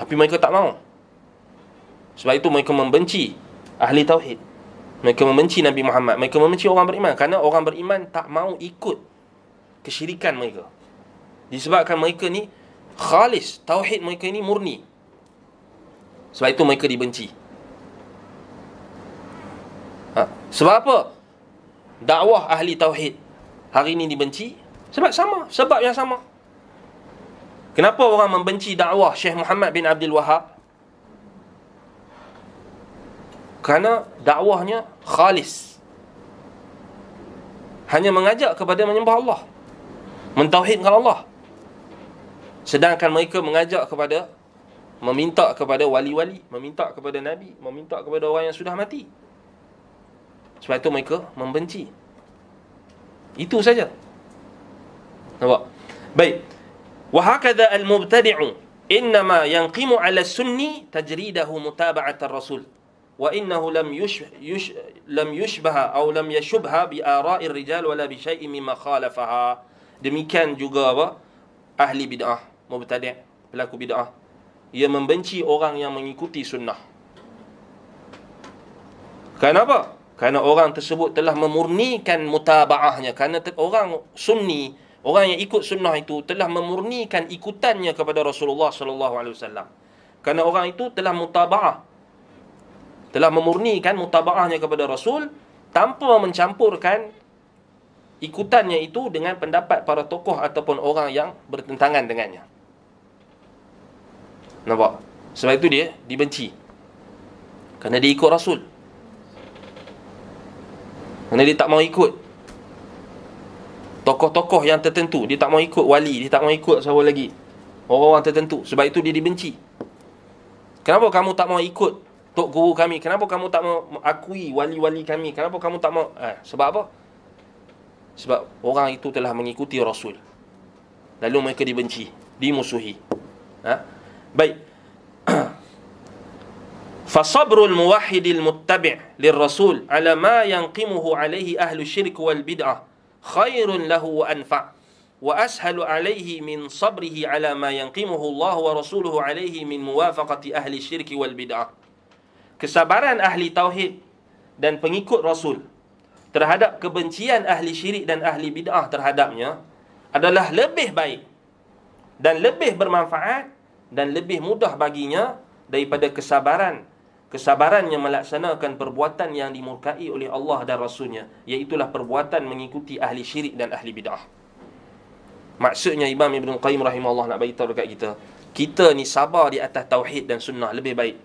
Tapi mereka tak mau. Sebab itu mereka membenci ahli tauhid. Mereka membenci Nabi Muhammad, mereka membenci orang beriman kerana orang beriman tak mau ikut kesyirikan mereka. Disebabkan mereka ni khalis, tauhid mereka ni murni. Sebab itu mereka dibenci. Ha? Sebab apa? dakwah ahli tauhid hari ini dibenci sebab sama sebab yang sama kenapa orang membenci dakwah Syekh Muhammad bin Abdul Wahab kerana dakwahnya khalis hanya mengajak kepada menyembah Allah mentauhidkan Allah sedangkan mereka mengajak kepada meminta kepada wali-wali, meminta kepada nabi, meminta kepada orang yang sudah mati. Sebab itu mereka membenci Itu saja Nampak? Baik Wahakadha al-mubtadi'u Innama yanqimu ala sunni Tajridahu mutaba'at al-rasul Wa innahu lam yush, yush, lam yushbaha Atau lam yashubha Bi arai rijal Wala bi syai'i mima khalafaha Demikian juga apa? Ahli bid'ah Mubtadi' Pelaku bid'ah Ia membenci orang yang mengikuti sunnah Kenapa? Kenapa? kerana orang tersebut telah memurnikan mutaba'ahnya kerana orang sunni orang yang ikut sunnah itu telah memurnikan ikutannya kepada Rasulullah sallallahu alaihi wasallam kerana orang itu telah mutaba'ah telah memurnikan mutaba'ahnya kepada Rasul tanpa mencampurkan ikutannya itu dengan pendapat para tokoh ataupun orang yang bertentangan dengannya. Nampak? Sebab itu dia dibenci. Kerana dia ikut Rasul. Kerana dia tak mau ikut Tokoh-tokoh yang tertentu Dia tak mau ikut wali Dia tak mau ikut siapa lagi Orang-orang tertentu Sebab itu dia dibenci Kenapa kamu tak mau ikut Tok Guru kami Kenapa kamu tak mau akui wali-wali kami Kenapa kamu tak mau eh, Sebab apa? Sebab orang itu telah mengikuti Rasul Lalu mereka dibenci Dimusuhi ha? Baik Fasabrul muwahidil muttabi' lirrasul ala ma yanqimuhu alaihi ahlu syirik wal bid'ah khairun lahu wa anfa' wa ashalu alaihi min sabrihi ala ma yanqimuhu Allah wa rasuluhu alaihi min muwafaqati ahli syirik wal bid'ah. Kesabaran ahli tauhid dan pengikut Rasul terhadap kebencian ahli syirik dan ahli bid'ah terhadapnya adalah lebih baik dan lebih bermanfaat dan lebih mudah baginya daripada kesabaran Kesabaran kesabarannya melaksanakan perbuatan yang dimurkai oleh Allah dan Rasulnya Iaitulah perbuatan mengikuti ahli syirik dan ahli bid'ah Maksudnya Imam Ibn Qayyim rahimahullah nak beritahu dekat kita Kita ni sabar di atas tauhid dan sunnah lebih baik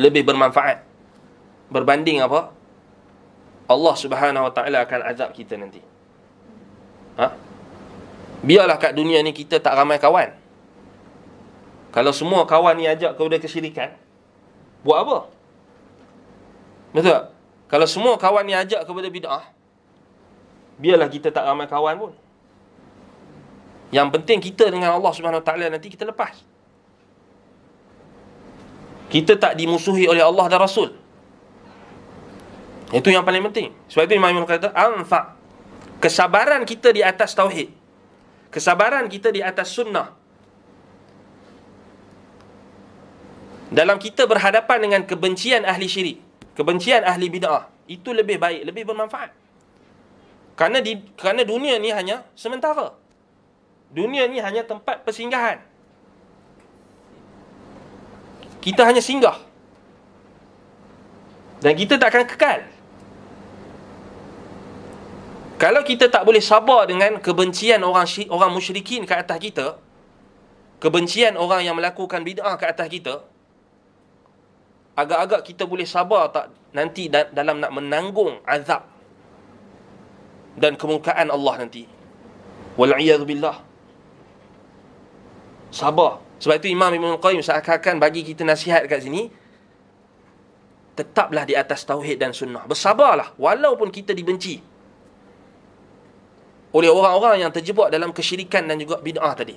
Lebih bermanfaat Berbanding apa? Allah subhanahu wa ta'ala akan azab kita nanti ha? Biarlah kat dunia ni kita tak ramai kawan Kalau semua kawan ni ajak kepada kesyirikan Buat apa? Betul tak? Kalau semua kawan ni ajak kepada bid'ah Biarlah kita tak ramai kawan pun Yang penting kita dengan Allah SWT nanti kita lepas Kita tak dimusuhi oleh Allah dan Rasul Itu yang paling penting Sebab itu Imam Ibn kata Anfa' Kesabaran kita di atas tauhid Kesabaran kita di atas sunnah dalam kita berhadapan dengan kebencian ahli syirik, kebencian ahli bid'ah, itu lebih baik, lebih bermanfaat. Kerana di kerana dunia ni hanya sementara. Dunia ni hanya tempat persinggahan. Kita hanya singgah. Dan kita tak akan kekal. Kalau kita tak boleh sabar dengan kebencian orang syi, orang musyrikin ke atas kita, kebencian orang yang melakukan bid'ah ke atas kita, agak-agak kita boleh sabar tak nanti dalam nak menanggung azab dan kemurkaan Allah nanti. Wal'iyadu billah. Sabar. Sebab itu Imam Ibn Qayyim seakan-akan bagi kita nasihat kat sini. Tetaplah di atas tauhid dan sunnah. Bersabarlah. Walaupun kita dibenci. Oleh orang-orang yang terjebak dalam kesyirikan dan juga bid'ah tadi.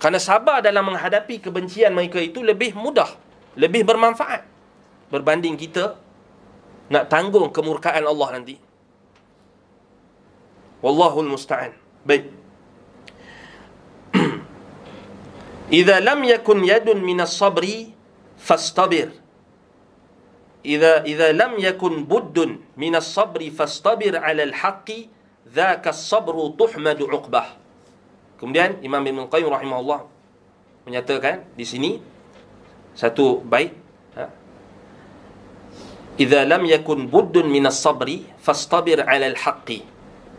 Kerana sabar dalam menghadapi kebencian mereka itu lebih mudah lebih bermanfaat berbanding kita nak tanggung kemurkaan Allah nanti. Wallahu musta'an. Baik. Idza lam yakun yadun min as-sabri fastabir. Idza idza lam yakun buddun min as-sabri fastabir 'ala al-haqqi dhaka as-sabru tuhmadu 'uqbah. Kemudian Imam Ibn Qayyim rahimahullah menyatakan di sini satu bait ha? Idza lam yakun buddun min as-sabri fastabir 'ala al-haqqi.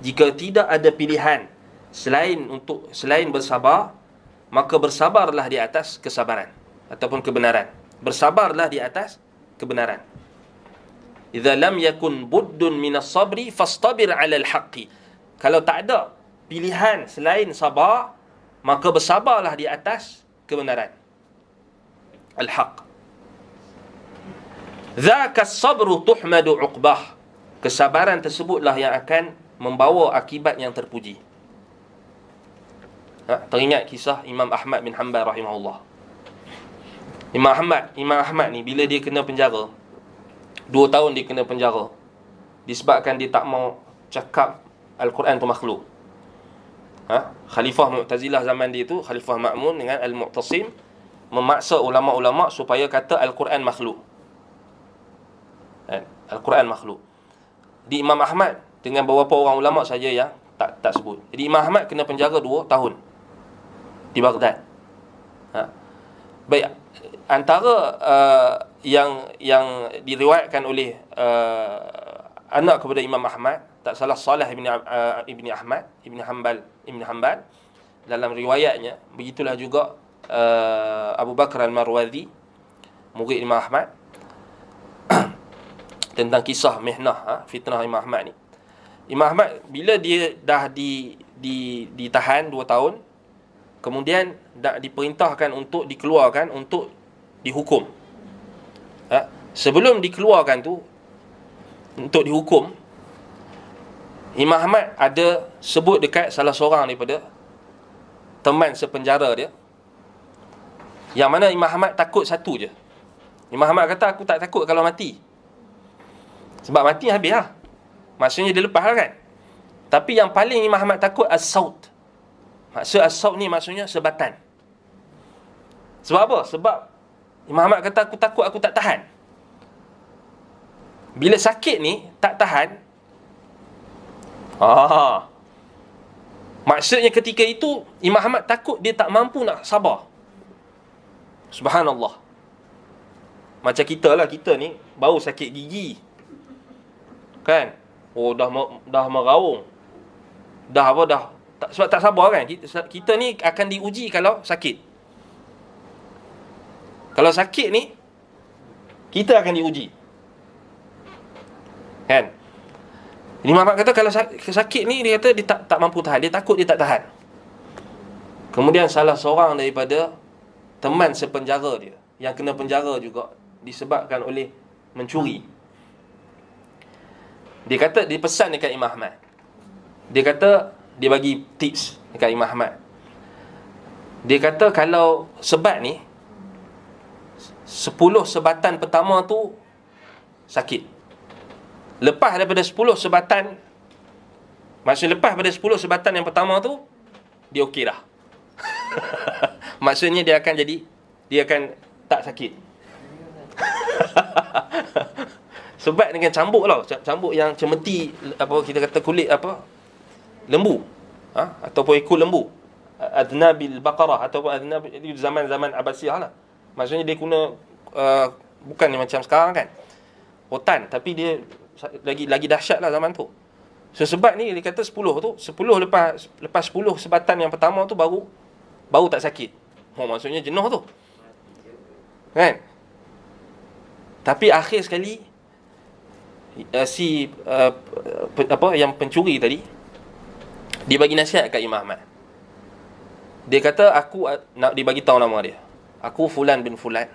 Jika tidak ada pilihan selain untuk selain bersabar, maka bersabarlah di atas kesabaran ataupun kebenaran. Bersabarlah di atas kebenaran. Jika lam yakun buddun min as-sabri fastabir 'ala al-haqqi. Kalau tak ada pilihan selain sabar, maka bersabarlah di atas kebenaran. الحق ذاك الصبر تحمد Uqbah. kesabaran tersebutlah yang akan membawa akibat yang terpuji ha, teringat kisah Imam Ahmad bin Hanbal rahimahullah Imam Ahmad Imam Ahmad ni bila dia kena penjara Dua tahun dia kena penjara Disebabkan dia tak mau cakap Al-Quran tu makhluk ha? Khalifah Mu'tazilah zaman dia tu Khalifah Ma'mun dengan Al-Mu'tasim memaksa ulama-ulama supaya kata Al-Quran makhluk. Eh, Al-Quran makhluk. Di Imam Ahmad dengan beberapa orang ulama saja ya tak tak sebut. Jadi Imam Ahmad kena penjara 2 tahun di Baghdad. Ha. Baik antara uh, yang yang diriwayatkan oleh uh, anak kepada Imam Ahmad tak salah Salih bin uh, Ibni Ahmad, Ibni Hanbal, Ibni Hanbal dalam riwayatnya begitulah juga uh, Abu Bakar Al-Marwazi murid Imam Ahmad tentang kisah mihnah ha, fitnah Imam Ahmad ni. Imam Ahmad bila dia dah di di ditahan 2 tahun kemudian dah diperintahkan untuk dikeluarkan untuk dihukum. Ha, sebelum dikeluarkan tu untuk dihukum Imam Ahmad ada sebut dekat salah seorang daripada teman sepenjara dia yang mana Imam Ahmad takut satu je Imam Ahmad kata aku tak takut kalau mati Sebab mati habis lah Maksudnya dia lepas lah kan Tapi yang paling Imam Ahmad takut As-Saud Maksud As-Saud ni maksudnya sebatan Sebab apa? Sebab Imam Ahmad kata aku takut aku tak tahan Bila sakit ni tak tahan Ah. Maksudnya ketika itu Imam Ahmad takut dia tak mampu nak sabar Subhanallah. Macam kita lah, kita ni baru sakit gigi. Kan? Oh, dah dah meraung. Dah apa, dah. Tak, sebab tak sabar kan? Kita, kita ni akan diuji kalau sakit. Kalau sakit ni, kita akan diuji. Kan? Ini Mahmat kata kalau sakit ni dia kata dia tak, tak mampu tahan. Dia takut dia tak tahan. Kemudian salah seorang daripada teman sepenjara dia yang kena penjara juga disebabkan oleh mencuri. Dia kata dia pesan dekat Imam Ahmad. Dia kata dia bagi tips dekat Imam Ahmad. Dia kata kalau sebat ni sepuluh sebatan pertama tu sakit. Lepas daripada sepuluh sebatan Maksudnya lepas pada sepuluh sebatan yang pertama tu Dia okey dah Maksudnya dia akan jadi Dia akan tak sakit Sebab dengan cambuk lah Cambuk yang cemeti Apa kita kata kulit apa Lembu ha? Ataupun ekor lembu Adnabil Baqarah Ataupun Adnabil itu Zaman-zaman Abasyah lah Maksudnya dia guna uh, Bukan macam sekarang kan Hutan Tapi dia lagi lagi dahsyat lah zaman tu so, sebab ni dia kata 10 tu 10 lepas lepas 10 sebatan yang pertama tu baru baru tak sakit Oh, maksudnya jenuh tu. Kan? Tapi akhir sekali uh, si uh, pe, apa yang pencuri tadi dia bagi nasihat kat Imam Ahmad. Dia kata aku ah, nak dibagi tahu nama dia. Aku fulan bin fulan.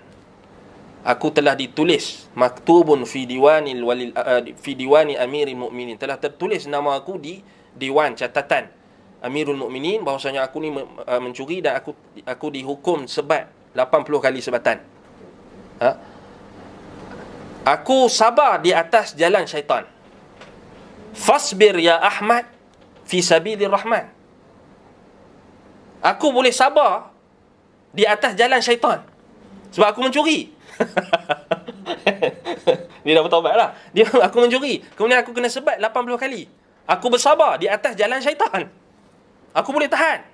Aku telah ditulis maktubun fi diwanil walil uh, fi diwani amirul mukminin telah tertulis nama aku di diwan catatan Amirul Mukminin bahwasanya aku ni uh, mencuri dan aku aku dihukum sebat 80 kali sebatan. Ha? Aku sabar di atas jalan syaitan. Fasbir ya Ahmad fi sabilir rahman. Aku boleh sabar di atas jalan syaitan. Sebab aku mencuri. dia dah bertobat lah. Dia, aku mencuri. Kemudian aku kena sebat 80 kali. Aku bersabar di atas jalan syaitan aku boleh tahan.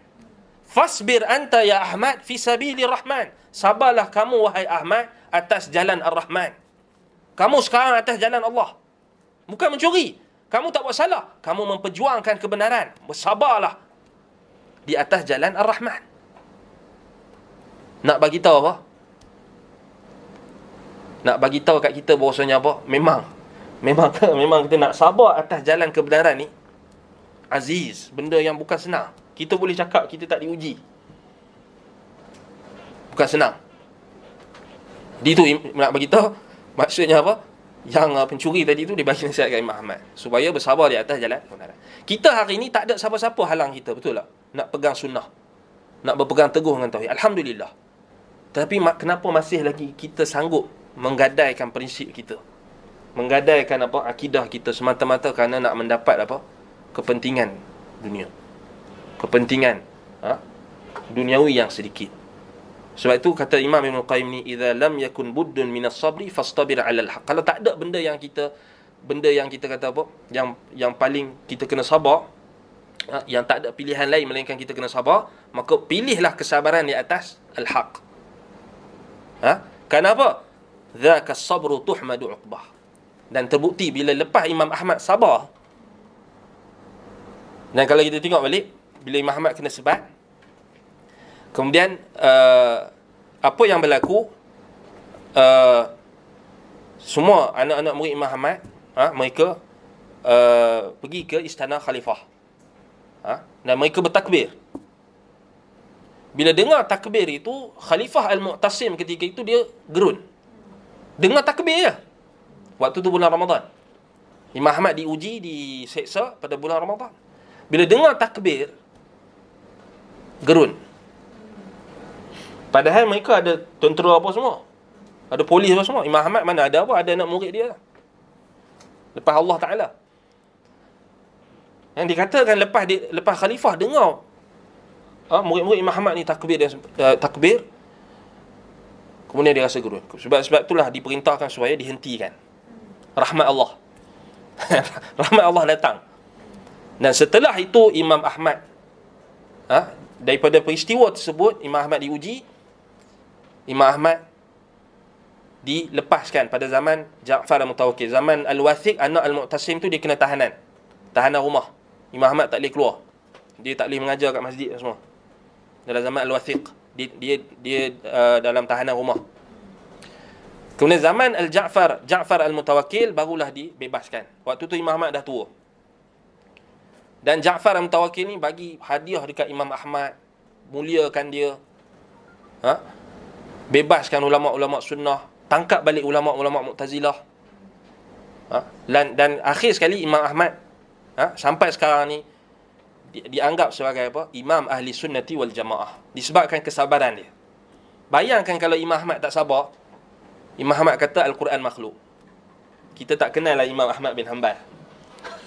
Fasbir anta ya Ahmad fi sabili Rahman. Sabarlah kamu wahai Ahmad atas jalan Ar-Rahman. Kamu sekarang atas jalan Allah. Bukan mencuri. Kamu tak buat salah. Kamu memperjuangkan kebenaran. Bersabarlah di atas jalan Ar-Rahman. Nak bagi tahu apa? Nak bagi tahu kat kita bahawasanya apa? Memang. Memang Memang kita nak sabar atas jalan kebenaran ni aziz, benda yang bukan senang. Kita boleh cakap kita tak diuji. Bukan senang. Di tu nak bagi tahu maksudnya apa? Yang uh, pencuri tadi tu dia bagi nasihat kepada Muhammad supaya bersabar di atas jalan Kita hari ni tak ada siapa-siapa halang kita, betul tak? Nak pegang sunnah. Nak berpegang teguh dengan tauhid. Alhamdulillah. Tapi kenapa masih lagi kita sanggup menggadaikan prinsip kita? Menggadaikan apa akidah kita semata-mata kerana nak mendapat apa? kepentingan dunia kepentingan ha? duniawi yang sedikit sebab itu kata Imam Ibn Qayyim ni idza lam yakun buddun minas sabri fastabir 'ala al-haq kalau tak ada benda yang kita benda yang kita kata apa yang yang paling kita kena sabar ha? yang tak ada pilihan lain melainkan kita kena sabar maka pilihlah kesabaran di atas al-haq ha kenapa dzaka as-sabru tuhmadu 'uqbah dan terbukti bila lepas Imam Ahmad sabar dan kalau kita tengok balik bila Imam Ahmad kena sebat kemudian uh, apa yang berlaku uh, semua anak-anak murid Imam Ahmad uh, mereka uh, pergi ke istana khalifah. Uh, dan mereka bertakbir. Bila dengar takbir itu khalifah Al-Mu'tasim ketika itu dia gerun. Dengar takbir je. Waktu tu bulan Ramadan. Imam Ahmad diuji, di diseksa pada bulan Ramadan bila dengar takbir gerun padahal mereka ada tentera apa semua ada polis apa semua Imam Ahmad mana ada apa ada anak murid dia lepas Allah Ta'ala yang dikatakan lepas di, lepas khalifah dengar ha, murid-murid Imam Ahmad ni takbir dan uh, eh, takbir kemudian dia rasa gerun sebab sebab itulah diperintahkan supaya dihentikan rahmat Allah rahmat Allah datang dan setelah itu Imam Ahmad ha, daripada peristiwa tersebut Imam Ahmad diuji Imam Ahmad dilepaskan pada zaman Ja'far al-Mutawakil. Zaman Al-Wathiq, anak Al-Mu'tasim tu dia kena tahanan. Tahanan rumah. Imam Ahmad tak boleh keluar. Dia tak boleh mengajar kat masjid semua. Dalam zaman Al-Wathiq. Dia, dia, dia uh, dalam tahanan rumah. Kemudian zaman Al-Ja'far, Ja'far Al-Mutawakil barulah dibebaskan. Waktu tu Imam Ahmad dah tua. Dan Ja'far Al-Mutawakil ni bagi hadiah dekat Imam Ahmad. Muliakan dia. Ha? Bebaskan ulama-ulama sunnah. Tangkap balik ulama-ulama Mu'tazilah. Ha? Dan, dan akhir sekali Imam Ahmad ha? sampai sekarang ni di, dianggap sebagai apa? Imam Ahli Sunnati Wal Jamaah. Disebabkan kesabaran dia. Bayangkan kalau Imam Ahmad tak sabar, Imam Ahmad kata Al-Quran makhluk. Kita tak kenal lah Imam Ahmad bin Hanbal.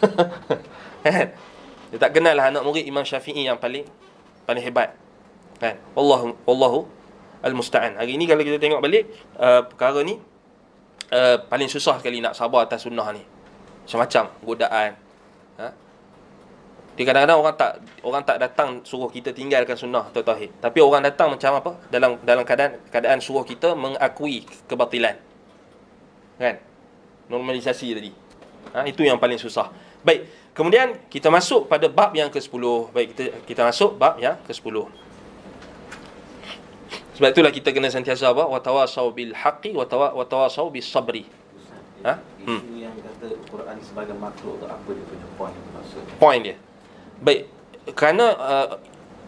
Kan? Dia tak kenal lah anak murid Imam Syafi'i yang paling paling hebat. Kan? Wallahu wallahu al-musta'an. Hari ini kalau kita tengok balik uh, perkara ni uh, paling susah sekali nak sabar atas sunnah ni. Macam-macam godaan. Ha? Dia kadang-kadang orang tak orang tak datang suruh kita tinggalkan sunnah atau tauhid. Tapi orang datang macam apa? Dalam dalam keadaan keadaan suruh kita mengakui kebatilan. Kan? Normalisasi tadi. Ha? itu yang paling susah. Baik, Kemudian kita masuk pada bab yang ke-10. Baik kita kita masuk bab yang ke-10. Sebab itulah kita kena sentiasa apa? Wa tawasaw bil haqqi wa tawa bis sabri. Ha? Hmm. Isu yang kata Quran sebagai makhluk tu apa dia punya point maksud? Point dia. Baik. Kerana uh,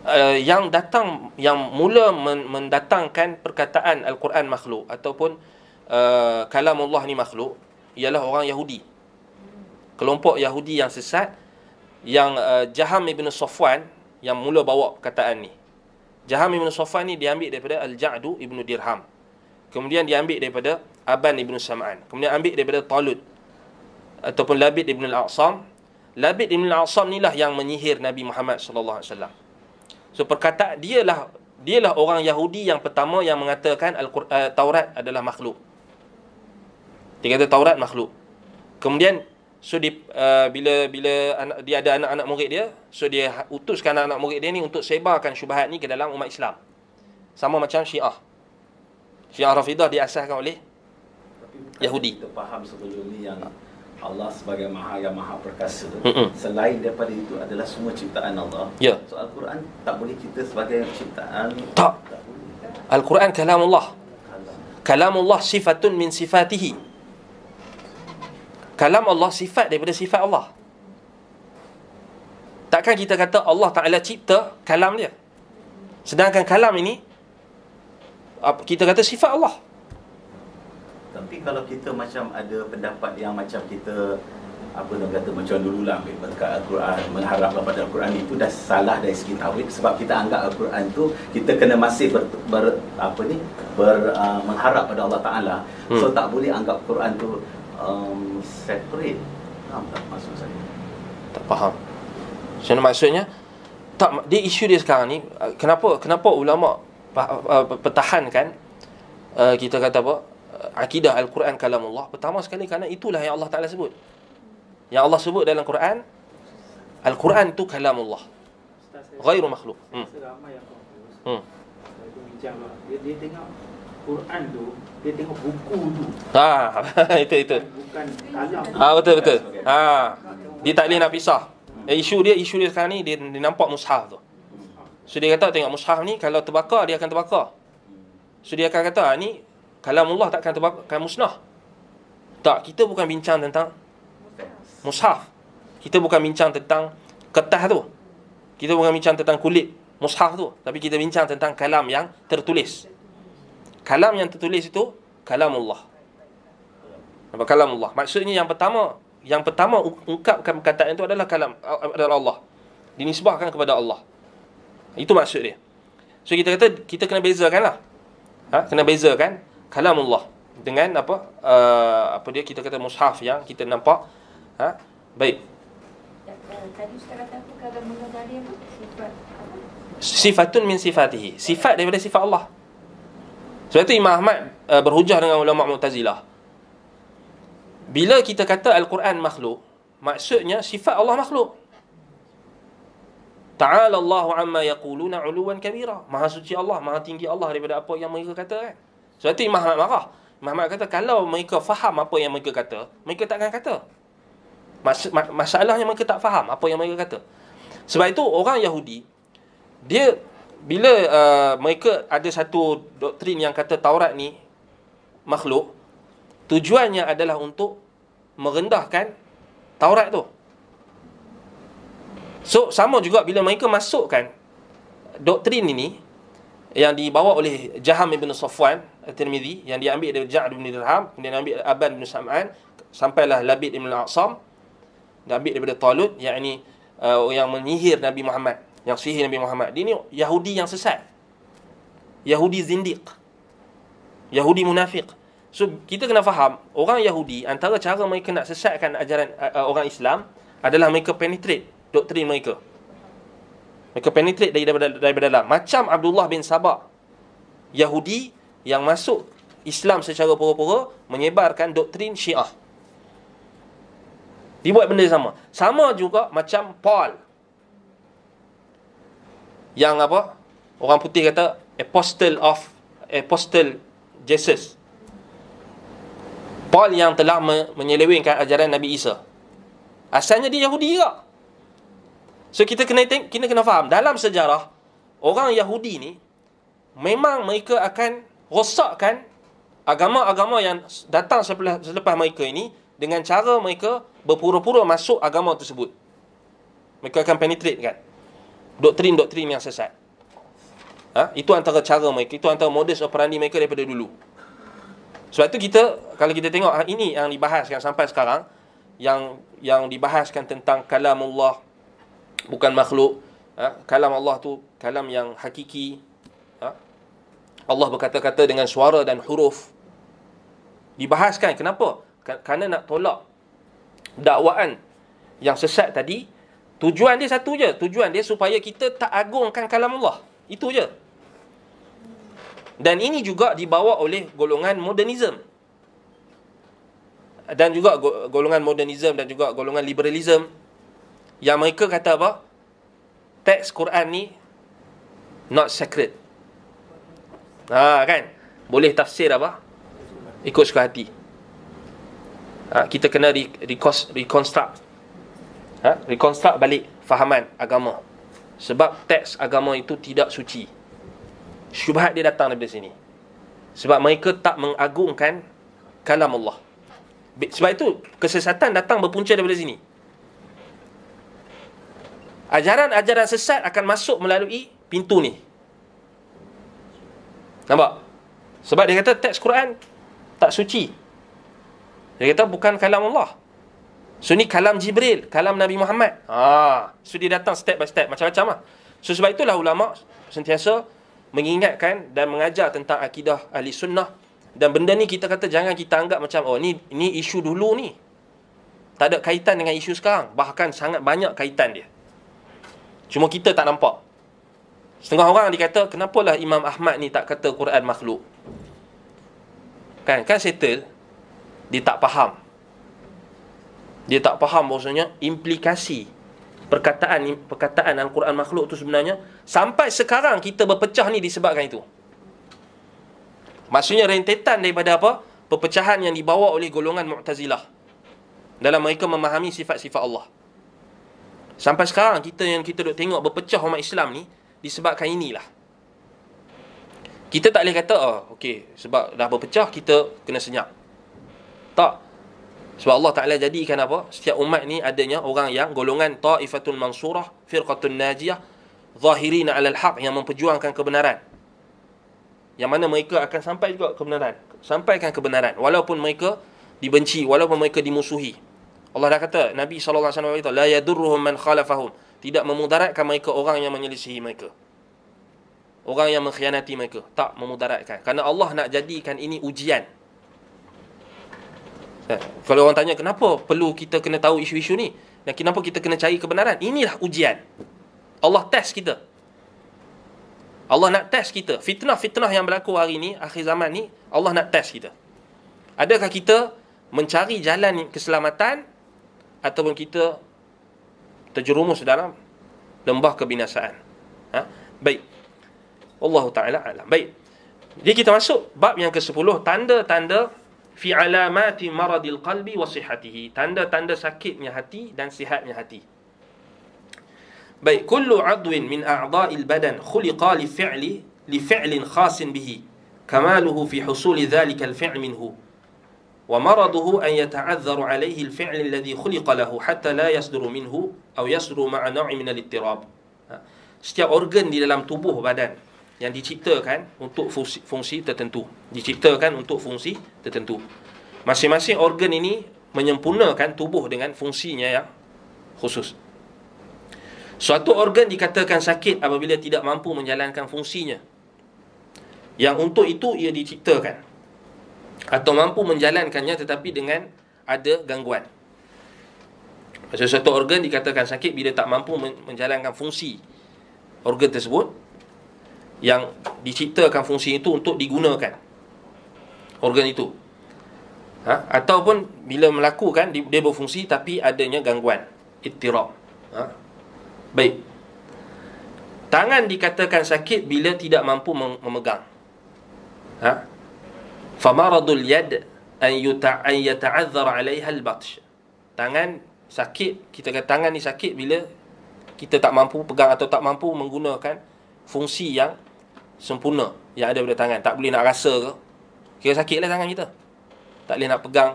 uh, yang datang yang mula men- mendatangkan perkataan al-Quran makhluk ataupun uh, kalam Allah ni makhluk ialah orang Yahudi kelompok Yahudi yang sesat yang uh, Jaham ibn Safwan yang mula bawa perkataan ni. Jaham ibn Safwan ni diambil daripada Al-Ja'du ibn Dirham. Kemudian diambil daripada Aban ibn Sam'an. Kemudian ambil daripada Talut ataupun Labid ibn Al-Asam. Labid ibn Al-Asam ni lah yang menyihir Nabi Muhammad sallallahu alaihi wasallam. So perkataan dialah dialah orang Yahudi yang pertama yang mengatakan Al-Quran uh, Taurat adalah makhluk. Dia kata Taurat makhluk. Kemudian So dia uh, bila bila anak, dia ada anak-anak murid dia, so dia ha, utuskan anak-anak murid dia ni untuk sebarkan syubhat ni ke dalam umat Islam. Sama macam Syiah. Syiah Rafidah diasaskan oleh Yahudi. Kita faham sebelum ni yang Allah sebagai Maha yang Maha perkasa. Mm-mm. Selain daripada itu adalah semua ciptaan Allah. Yeah. So Al-Quran tak boleh kita sebagai ciptaan. Tak. tak boleh, kan? Al-Quran kalamullah. Kalamullah sifatun min sifatihi kalam Allah sifat daripada sifat Allah. Takkan kita kata Allah Ta'ala cipta kalam dia. Sedangkan kalam ini, kita kata sifat Allah. Tapi kalau kita macam ada pendapat yang macam kita apa nak kata macam dulu lah ambil berkat Al-Quran mengharaplah pada Al-Quran itu dah salah dari segi tauhid sebab kita anggap Al-Quran tu kita kena masih ber, ber apa ni ber uh, mengharap pada Allah Taala hmm. so tak boleh anggap Al-Quran tu um, separate tak maksud saya tak faham Macam maksudnya tak dia isu dia sekarang ni kenapa kenapa ulama pertahankan uh, kita kata apa eh, akidah al-Quran kalamullah pertama sekali kerana itulah yang Allah Taala sebut yang Allah sebut dalam Quran al-Quran tu kalamullah ghairu makhluk hmm. hmm. dia, dia tengok Quran tu dia tengok buku tu. Ha, itu itu. Bukan tajam. Ha, betul betul. Ha. Dia tak boleh nak pisah. Eh, isu dia, isu dia sekarang ni dia, dia nampak mushaf tu. So dia kata tengok mushaf ni kalau terbakar dia akan terbakar. So dia akan kata ha, ni kalau Allah takkan terbakar akan musnah. Tak, kita bukan bincang tentang mushaf. Kita bukan bincang tentang kertas tu. Kita bukan bincang tentang kulit mushaf tu, tapi kita bincang tentang kalam yang tertulis kalam yang tertulis itu kalamullah. Apa kalamullah? Maksudnya yang pertama, yang pertama ungkapkan perkataan itu adalah kalam adalah Allah. Dinisbahkan kepada Allah. Itu maksud dia. So kita kata kita kena bezakanlah. Ha? kena bezakan kalamullah dengan apa uh, apa dia kita kata mushaf yang kita nampak ha baik ya, eh, sifatun min sifatihi sifat daripada sifat Allah sebab itu Imam Ahmad uh, berhujah dengan ulama Mu'tazilah. Bila kita kata Al-Quran makhluk, maksudnya sifat Allah makhluk. Ta'ala Allahu amma yaquluna 'uluwan kabira. Maha suci Allah, maha tinggi Allah daripada apa yang mereka kata kan. Sebab itu Imam Ahmad marah. Imam Ahmad kata kalau mereka faham apa yang mereka kata, mereka takkan kata. Mas- ma- masalahnya mereka tak faham apa yang mereka kata. Sebab itu orang Yahudi dia bila uh, mereka ada satu doktrin yang kata Taurat ni makhluk tujuannya adalah untuk merendahkan Taurat tu so sama juga bila mereka masukkan doktrin ini yang dibawa oleh Jaham ibn Safwan Al-Tirmidhi yang diambil dari Ja'ad ibn Dirham kemudian ambil Aban ibn Sam'an sampailah Labid ibn Al-Aqsam diambil daripada Talut yang ini uh, yang menyihir Nabi Muhammad yang sihir Nabi Muhammad. Dia ni Yahudi yang sesat. Yahudi zindiq. Yahudi munafik. So kita kena faham, orang Yahudi antara cara mereka nak sesatkan ajaran uh, orang Islam adalah mereka penetrate doktrin mereka. Mereka penetrate dari daripada, daripada dalam. Macam Abdullah bin Sabah. Yahudi yang masuk Islam secara pura-pura menyebarkan doktrin Syiah. Dibuat benda sama. Sama juga macam Paul yang apa orang putih kata apostle of apostle Jesus Paul yang telah me- menyelewengkan ajaran Nabi Isa asalnya dia Yahudi juga so kita kena think, kita kena faham dalam sejarah orang Yahudi ni memang mereka akan rosakkan agama-agama yang datang selepas, selepas mereka ini dengan cara mereka berpura-pura masuk agama tersebut mereka akan penetrate kan doktrin-doktrin yang sesat. Ha? Itu antara cara mereka, itu antara modus operandi mereka daripada dulu. Sebab itu kita, kalau kita tengok, ha, ini yang dibahaskan sampai sekarang, yang yang dibahaskan tentang kalam Allah bukan makhluk. Ha? Kalam Allah tu kalam yang hakiki. Ha? Allah berkata-kata dengan suara dan huruf. Dibahaskan, kenapa? Kerana nak tolak dakwaan yang sesat tadi, Tujuan dia satu je. Tujuan dia supaya kita tak agungkan kalam Allah. Itu je. Dan ini juga dibawa oleh golongan modernism. Dan juga golongan modernism dan juga golongan liberalism. Yang mereka kata apa? Teks Quran ni not sacred. Ha, kan? Boleh tafsir apa? Ikut suka hati. Ha, kita kena re- reconstruct ha? reconstruct balik fahaman agama sebab teks agama itu tidak suci syubhat dia datang daripada sini sebab mereka tak mengagungkan kalam Allah sebab itu kesesatan datang berpunca daripada sini ajaran-ajaran sesat akan masuk melalui pintu ni nampak sebab dia kata teks Quran tak suci dia kata bukan kalam Allah. So ni kalam Jibril, kalam Nabi Muhammad. Ha, so dia datang step by step macam-macam lah. So sebab itulah ulama sentiasa mengingatkan dan mengajar tentang akidah ahli sunnah. Dan benda ni kita kata jangan kita anggap macam oh ni ni isu dulu ni. Tak ada kaitan dengan isu sekarang. Bahkan sangat banyak kaitan dia. Cuma kita tak nampak. Setengah orang dikata kenapalah Imam Ahmad ni tak kata Quran makhluk. Kan kan settle dia tak faham dia tak faham maksudnya implikasi perkataan perkataan Al-Quran makhluk tu sebenarnya sampai sekarang kita berpecah ni disebabkan itu. Maksudnya rentetan daripada apa? Perpecahan yang dibawa oleh golongan Mu'tazilah dalam mereka memahami sifat-sifat Allah. Sampai sekarang kita yang kita duk tengok berpecah umat Islam ni disebabkan inilah. Kita tak boleh kata, oh, okey, sebab dah berpecah, kita kena senyap. Tak, sebab Allah Ta'ala jadikan apa? Setiap umat ni adanya orang yang golongan ta'ifatul mansurah, firqatul najiyah, zahirina alal haq yang memperjuangkan kebenaran. Yang mana mereka akan sampai juga kebenaran. Sampaikan kebenaran. Walaupun mereka dibenci, walaupun mereka dimusuhi. Allah dah kata, Nabi SAW berkata, لا يدرهم من خالفهم. Tidak memudaratkan mereka orang yang menyelisihi mereka. Orang yang mengkhianati mereka. Tak memudaratkan. Kerana Allah nak jadikan ini ujian. Eh, kalau orang tanya kenapa perlu kita kena tahu isu-isu ni dan kenapa kita kena cari kebenaran? Inilah ujian. Allah test kita. Allah nak test kita. Fitnah-fitnah yang berlaku hari ni, akhir zaman ni, Allah nak test kita. Adakah kita mencari jalan keselamatan ataupun kita terjerumus dalam lembah kebinasaan? Ha? Baik. Allah Ta'ala alam. Baik. Jadi kita masuk bab yang ke-10, tanda-tanda fi alamati maradil qalbi wa sihatihi tanda-tanda sakitnya hati dan sihatnya hati baik kullu adwin min a'dha'il badan khuliqa li fi'li li fi'lin khasin bihi kamaluhu fi husul dhalika al-fi'l minhu wa maraduhu an ومرضه alayhi al fi'l alladhi khuliqa lahu hatta la yasduru minhu aw yasduru ma'a naw'in min al ittirab setiap organ di dalam tubuh badan yang diciptakan untuk fungsi, fungsi tertentu. Diciptakan untuk fungsi tertentu. Masing-masing organ ini menyempurnakan tubuh dengan fungsinya yang khusus. Suatu organ dikatakan sakit apabila tidak mampu menjalankan fungsinya. Yang untuk itu ia diciptakan. Atau mampu menjalankannya tetapi dengan ada gangguan. Maksudnya, suatu organ dikatakan sakit bila tak mampu menjalankan fungsi organ tersebut yang diciptakan fungsi itu untuk digunakan organ itu ha? ataupun bila melakukan dia berfungsi tapi adanya gangguan itirab ha? baik tangan dikatakan sakit bila tidak mampu memegang ha? famaradul yad an yuta'ayyata'adhar alaiha al-batsh tangan sakit kita kata tangan ni sakit bila kita tak mampu pegang atau tak mampu menggunakan fungsi yang sempurna yang ada pada tangan. Tak boleh nak rasa ke. Kira sakitlah tangan kita. Tak boleh nak pegang.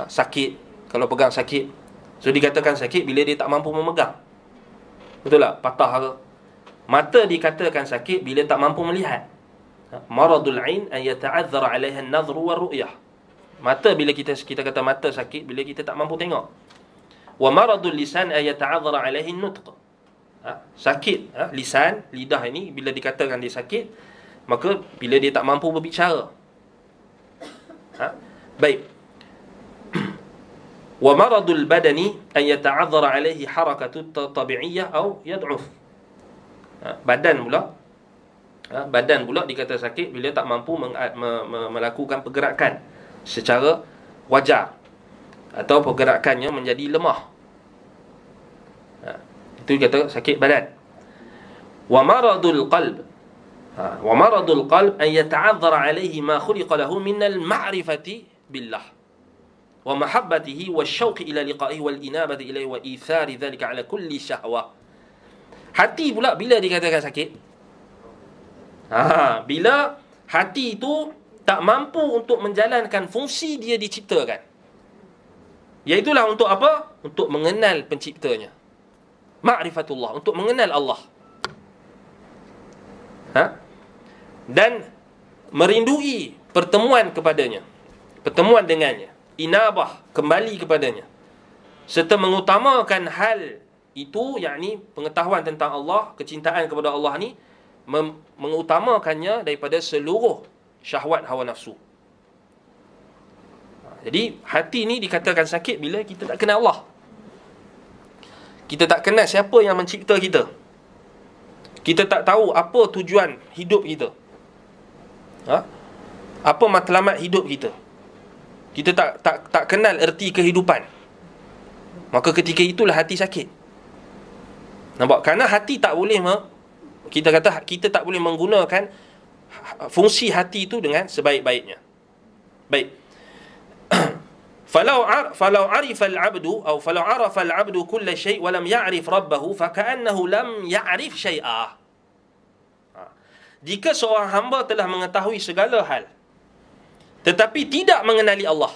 Ha, sakit. Kalau pegang sakit. So dikatakan sakit bila dia tak mampu memegang. Betul tak? Patah ke? Mata dikatakan sakit bila tak mampu melihat. Ha, maradul ain an yata'adzar alaiha nazru wa ru'yah. Mata bila kita kita kata mata sakit bila kita tak mampu tengok. Wa maradul lisan an yata'adzar alaiha nutq. Ha, sakit ha, lisan lidah ini bila dikatakan dia sakit maka bila dia tak mampu berbicara ha, baik wa maradul badani an yata'adhara alaihi harakatu tabi'iyah atau yad'uf badan pula badan pula dikata sakit bila tak mampu melakukan pergerakan secara wajar atau pergerakannya menjadi lemah itu kata sakit badan. Wa maradul qalb. Ha, wa maradul qalb an yata'adhara alaihi ma khuliqa lahu minnal ma'rifati billah wa mahabbatihi wa syauqi ila liqa'ihi wal inabati ilaihi wa ithari dhalika ala kulli syahwa hati pula bila dikatakan sakit ha, bila hati itu tak mampu untuk menjalankan fungsi dia diciptakan iaitulah untuk apa untuk mengenal penciptanya ma'rifatullah untuk mengenal Allah. Ha? Dan merindui pertemuan kepadanya. Pertemuan dengannya, inabah kembali kepadanya. Serta mengutamakan hal itu yakni pengetahuan tentang Allah, kecintaan kepada Allah ni mengutamakannya daripada seluruh syahwat hawa nafsu. Ha, jadi hati ni dikatakan sakit bila kita tak kenal Allah. Kita tak kenal siapa yang mencipta kita. Kita tak tahu apa tujuan hidup kita. Ha? Apa matlamat hidup kita? Kita tak tak tak kenal erti kehidupan. Maka ketika itulah hati sakit. Nampak? Karena hati tak boleh me, kita kata ha- kita tak boleh menggunakan ha- ha- fungsi hati itu dengan sebaik -baiknya. Baik falau ar falau arif al abdu atau falau araf al abdu kulla shay walam yarif rabbu, fakannahu lam yarif shay'a ha. jika seorang hamba telah mengetahui segala hal tetapi tidak mengenali Allah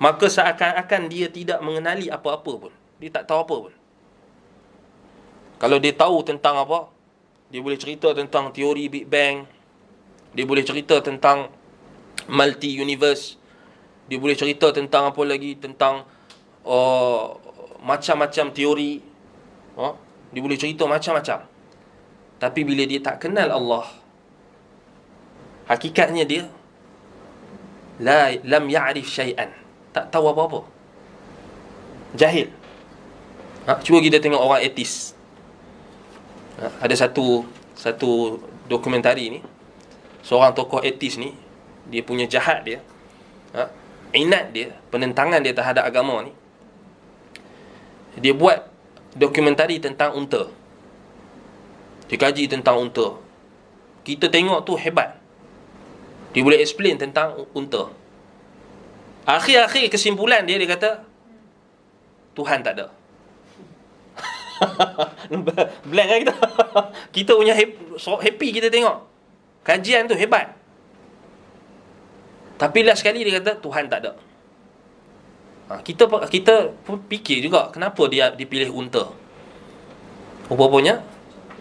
maka seakan-akan dia tidak mengenali apa-apa pun dia tak tahu apa pun kalau dia tahu tentang apa dia boleh cerita tentang teori big bang dia boleh cerita tentang multi universe dia boleh cerita tentang apa lagi tentang uh, macam-macam teori uh, dia boleh cerita macam-macam tapi bila dia tak kenal Allah hakikatnya dia la lam ya'rif syai'an tak tahu apa-apa jahil ha, cuba kita tengok orang etis ha, ada satu satu dokumentari ni seorang tokoh etis ni dia punya jahat dia ha, inat dia, penentangan dia terhadap agama ni. Dia buat dokumentari tentang unta. Dia kaji tentang unta. Kita tengok tu hebat. Dia boleh explain tentang unta. Akhir-akhir kesimpulan dia, dia kata, Tuhan tak ada. Blank kan kita? kita punya so happy kita tengok. Kajian tu hebat. Tapi last sekali dia kata Tuhan tak ada. Ha, kita kita fikir juga kenapa dia dipilih unta. Rupa-rupanya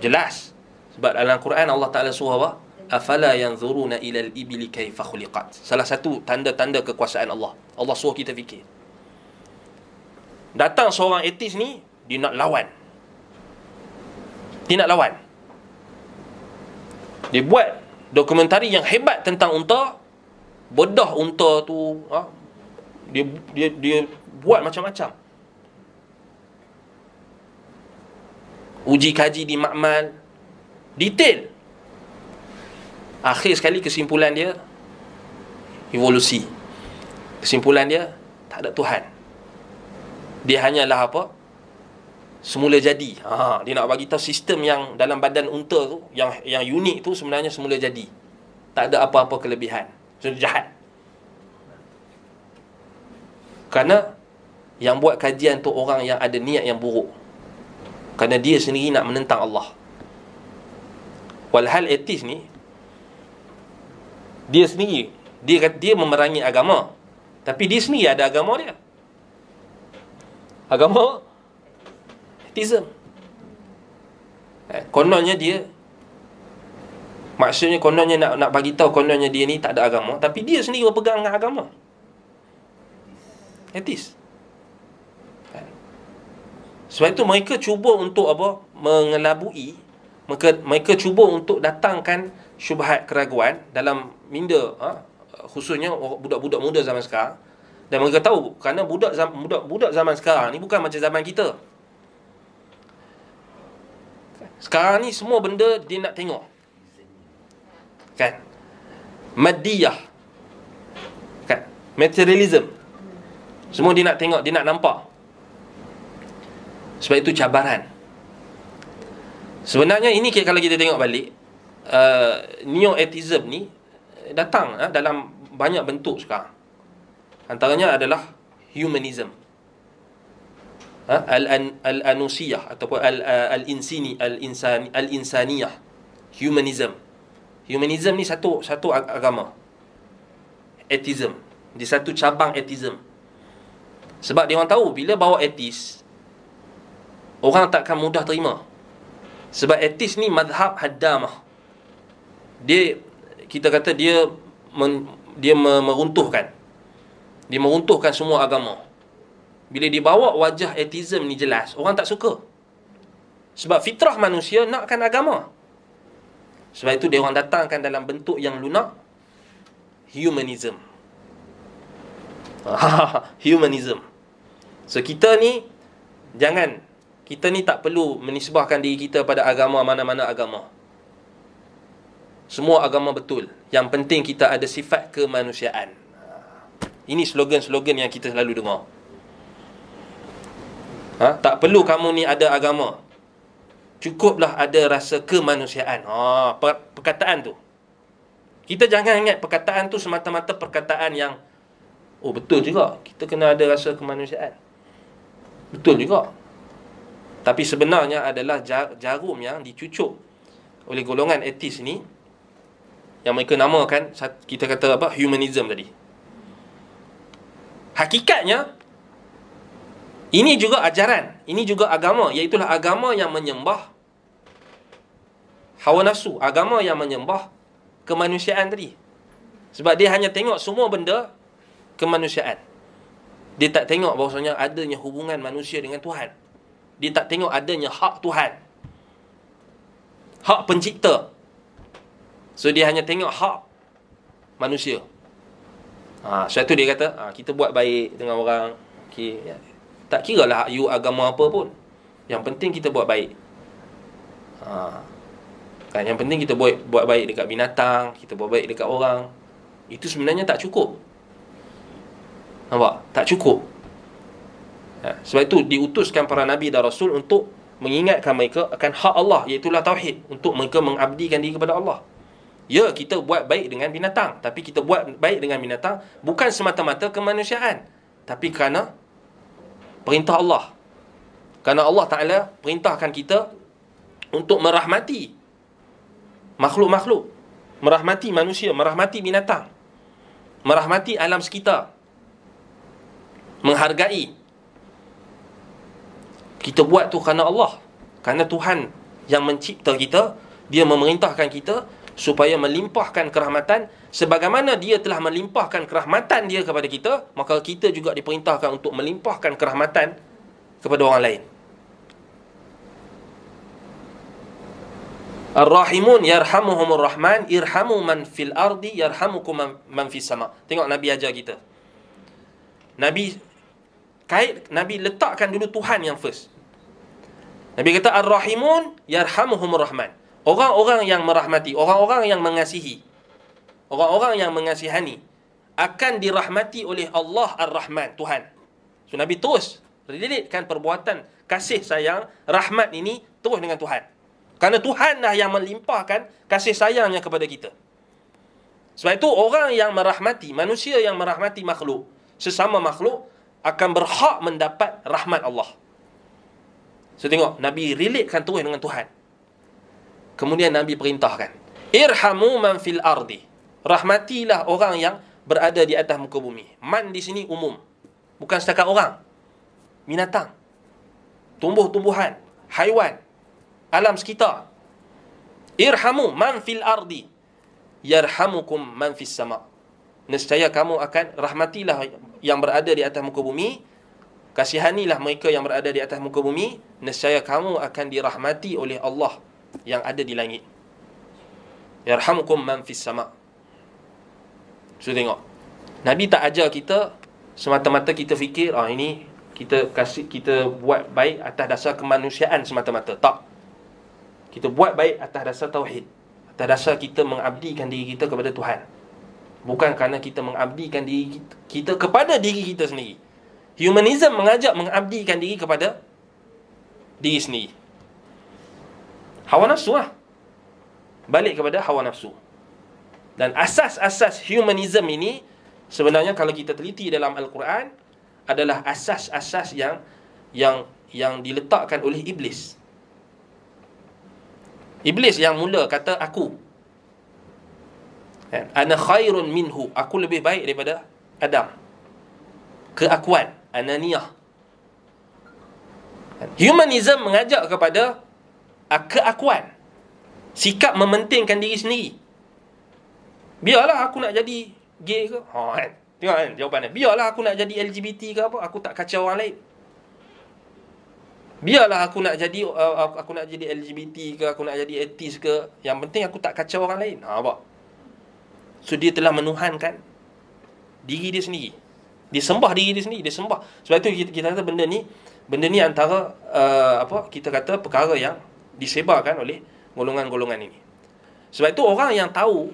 jelas sebab dalam Quran Allah Taala suruh apa? Afala yanzuruna ila al-ibil kayfa khuliqat. Salah satu tanda-tanda kekuasaan Allah. Allah suruh kita fikir. Datang seorang etis ni dia nak lawan. Dia nak lawan. Dia buat dokumentari yang hebat tentang unta bedah unta tu ha? dia dia dia buat macam-macam uji kaji di makmal detail akhir sekali kesimpulan dia evolusi kesimpulan dia tak ada tuhan dia hanyalah apa semula jadi ha dia nak bagi tahu sistem yang dalam badan unta tu yang yang unik tu sebenarnya semula jadi tak ada apa-apa kelebihan So dia jahat Kerana Yang buat kajian tu orang yang ada niat yang buruk Kerana dia sendiri nak menentang Allah Walhal etis ni Dia sendiri Dia kata dia memerangi agama Tapi dia sendiri ada agama dia Agama Etism eh, kononnya dia Maksudnya kononnya nak nak bagi tahu kononnya dia ni tak ada agama tapi dia sendiri berpegang dengan agama. Etis. Kan? Sebab itu mereka cuba untuk apa? Mengelabui mereka, mereka cuba untuk datangkan syubhat keraguan dalam minda ha? khususnya budak-budak muda zaman sekarang dan mereka tahu kerana budak zaman, budak budak zaman sekarang ni bukan macam zaman kita. Sekarang ni semua benda dia nak tengok kan maddiyah kan materialism semua dia nak tengok dia nak nampak sebab itu cabaran sebenarnya ini kalau kita tengok balik uh, neo atheism ni datang uh, dalam banyak bentuk sekarang antaranya adalah humanism uh, ah, al al anusiyah ataupun al al insini al insan al insaniyah humanism Humanism ni satu satu agama. Atheism. di satu cabang atheism. Sebab dia orang tahu bila bawa atheist orang takkan mudah terima. Sebab atheist ni mazhab haddamah. Dia kita kata dia men, dia meruntuhkan. Dia meruntuhkan semua agama. Bila dibawa wajah atheism ni jelas, orang tak suka. Sebab fitrah manusia nakkan agama. Sebab itu dia orang datangkan dalam bentuk yang lunak humanism. humanism. So kita ni jangan kita ni tak perlu menisbahkan diri kita pada agama mana-mana agama. Semua agama betul. Yang penting kita ada sifat kemanusiaan. Ini slogan-slogan yang kita selalu dengar. Ha? Tak perlu kamu ni ada agama. Cukuplah ada rasa kemanusiaan. oh, ha, per- perkataan tu. Kita jangan ingat perkataan tu semata-mata perkataan yang oh betul juga. Kita kena ada rasa kemanusiaan. Betul juga. Tapi sebenarnya adalah jar- jarum yang dicucuk oleh golongan etis ni yang mereka namakan kita kata apa humanism tadi. Hakikatnya ini juga ajaran, ini juga agama, iaitulah agama yang menyembah hawa nafsu, agama yang menyembah kemanusiaan tadi. Sebab dia hanya tengok semua benda kemanusiaan. Dia tak tengok bahasanya adanya hubungan manusia dengan Tuhan. Dia tak tengok adanya hak Tuhan. Hak pencipta. So dia hanya tengok hak manusia. Ha, so itu dia kata, ha, kita buat baik dengan orang. Okay, ya. Tak kira lah you agama apa pun Yang penting kita buat baik ha. kan, Yang penting kita buat, buat baik dekat binatang Kita buat baik dekat orang Itu sebenarnya tak cukup Nampak? Tak cukup ha. Sebab itu diutuskan para Nabi dan Rasul untuk Mengingatkan mereka akan hak Allah Iaitulah Tauhid Untuk mereka mengabdikan diri kepada Allah Ya, kita buat baik dengan binatang Tapi kita buat baik dengan binatang Bukan semata-mata kemanusiaan Tapi kerana perintah Allah. Karena Allah Ta'ala perintahkan kita untuk merahmati makhluk-makhluk. Merahmati manusia, merahmati binatang. Merahmati alam sekitar. Menghargai. Kita buat tu kerana Allah. Kerana Tuhan yang mencipta kita, dia memerintahkan kita supaya melimpahkan kerahmatan sebagaimana dia telah melimpahkan kerahmatan dia kepada kita maka kita juga diperintahkan untuk melimpahkan kerahmatan kepada orang lain Ar-Rahimun yarhamuhumur Rahman irhamu man fil ardi yarhamukum man fis sama tengok nabi ajar kita Nabi kait nabi letakkan dulu Tuhan yang first Nabi kata Ar-Rahimun yarhamuhumur Rahman Orang-orang yang merahmati, orang-orang yang mengasihi, orang-orang yang mengasihani akan dirahmati oleh Allah Ar-Rahman, Tuhan. So Nabi terus relatekan perbuatan kasih sayang, rahmat ini terus dengan Tuhan. Kerana Tuhan lah yang melimpahkan kasih sayangnya kepada kita. Sebab itu orang yang merahmati, manusia yang merahmati makhluk, sesama makhluk akan berhak mendapat rahmat Allah. So tengok, Nabi relatekan terus dengan Tuhan. Kemudian Nabi perintahkan, "Irhamu man fil ardi." Rahmatilah orang yang berada di atas muka bumi. Man di sini umum. Bukan setakat orang. Binatang. Tumbuh-tumbuhan, haiwan, alam sekitar. Irhamu man fil ardi. Yarhamukum man fis sama. Nescaya kamu akan rahmatilah yang berada di atas muka bumi. Kasihanilah mereka yang berada di atas muka bumi. Nescaya kamu akan dirahmati oleh Allah yang ada di langit. Yarhamukum man fis sama. So tengok. Nabi tak ajar kita semata-mata kita fikir ah ini kita kasih kita buat baik atas dasar kemanusiaan semata-mata. Tak. Kita buat baik atas dasar tauhid. Atas dasar kita mengabdikan diri kita kepada Tuhan. Bukan kerana kita mengabdikan diri kita, kita kepada diri kita sendiri. Humanism mengajak mengabdikan diri kepada diri sendiri. Hawa nafsu lah. Balik kepada hawa nafsu. Dan asas-asas humanism ini, sebenarnya kalau kita teliti dalam Al-Quran, adalah asas-asas yang yang yang diletakkan oleh Iblis. Iblis yang mula kata, aku. Kan? Ana khairun minhu. Aku lebih baik daripada Adam. Keakuan. Ananiyah. Kan? Humanism mengajak kepada uh, keakuan sikap mementingkan diri sendiri biarlah aku nak jadi gay ke ha kan tengok kan jawapan dia biarlah aku nak jadi LGBT ke apa aku tak kacau orang lain biarlah aku nak jadi uh, uh aku, nak jadi LGBT ke aku nak jadi etis ke yang penting aku tak kacau orang lain ha apa so dia telah menuhankan diri dia sendiri dia sembah diri dia sendiri dia sembah sebab tu kita, kita kata benda ni benda ni antara uh, apa kita kata perkara yang disebarkan oleh golongan-golongan ini. Sebab itu orang yang tahu,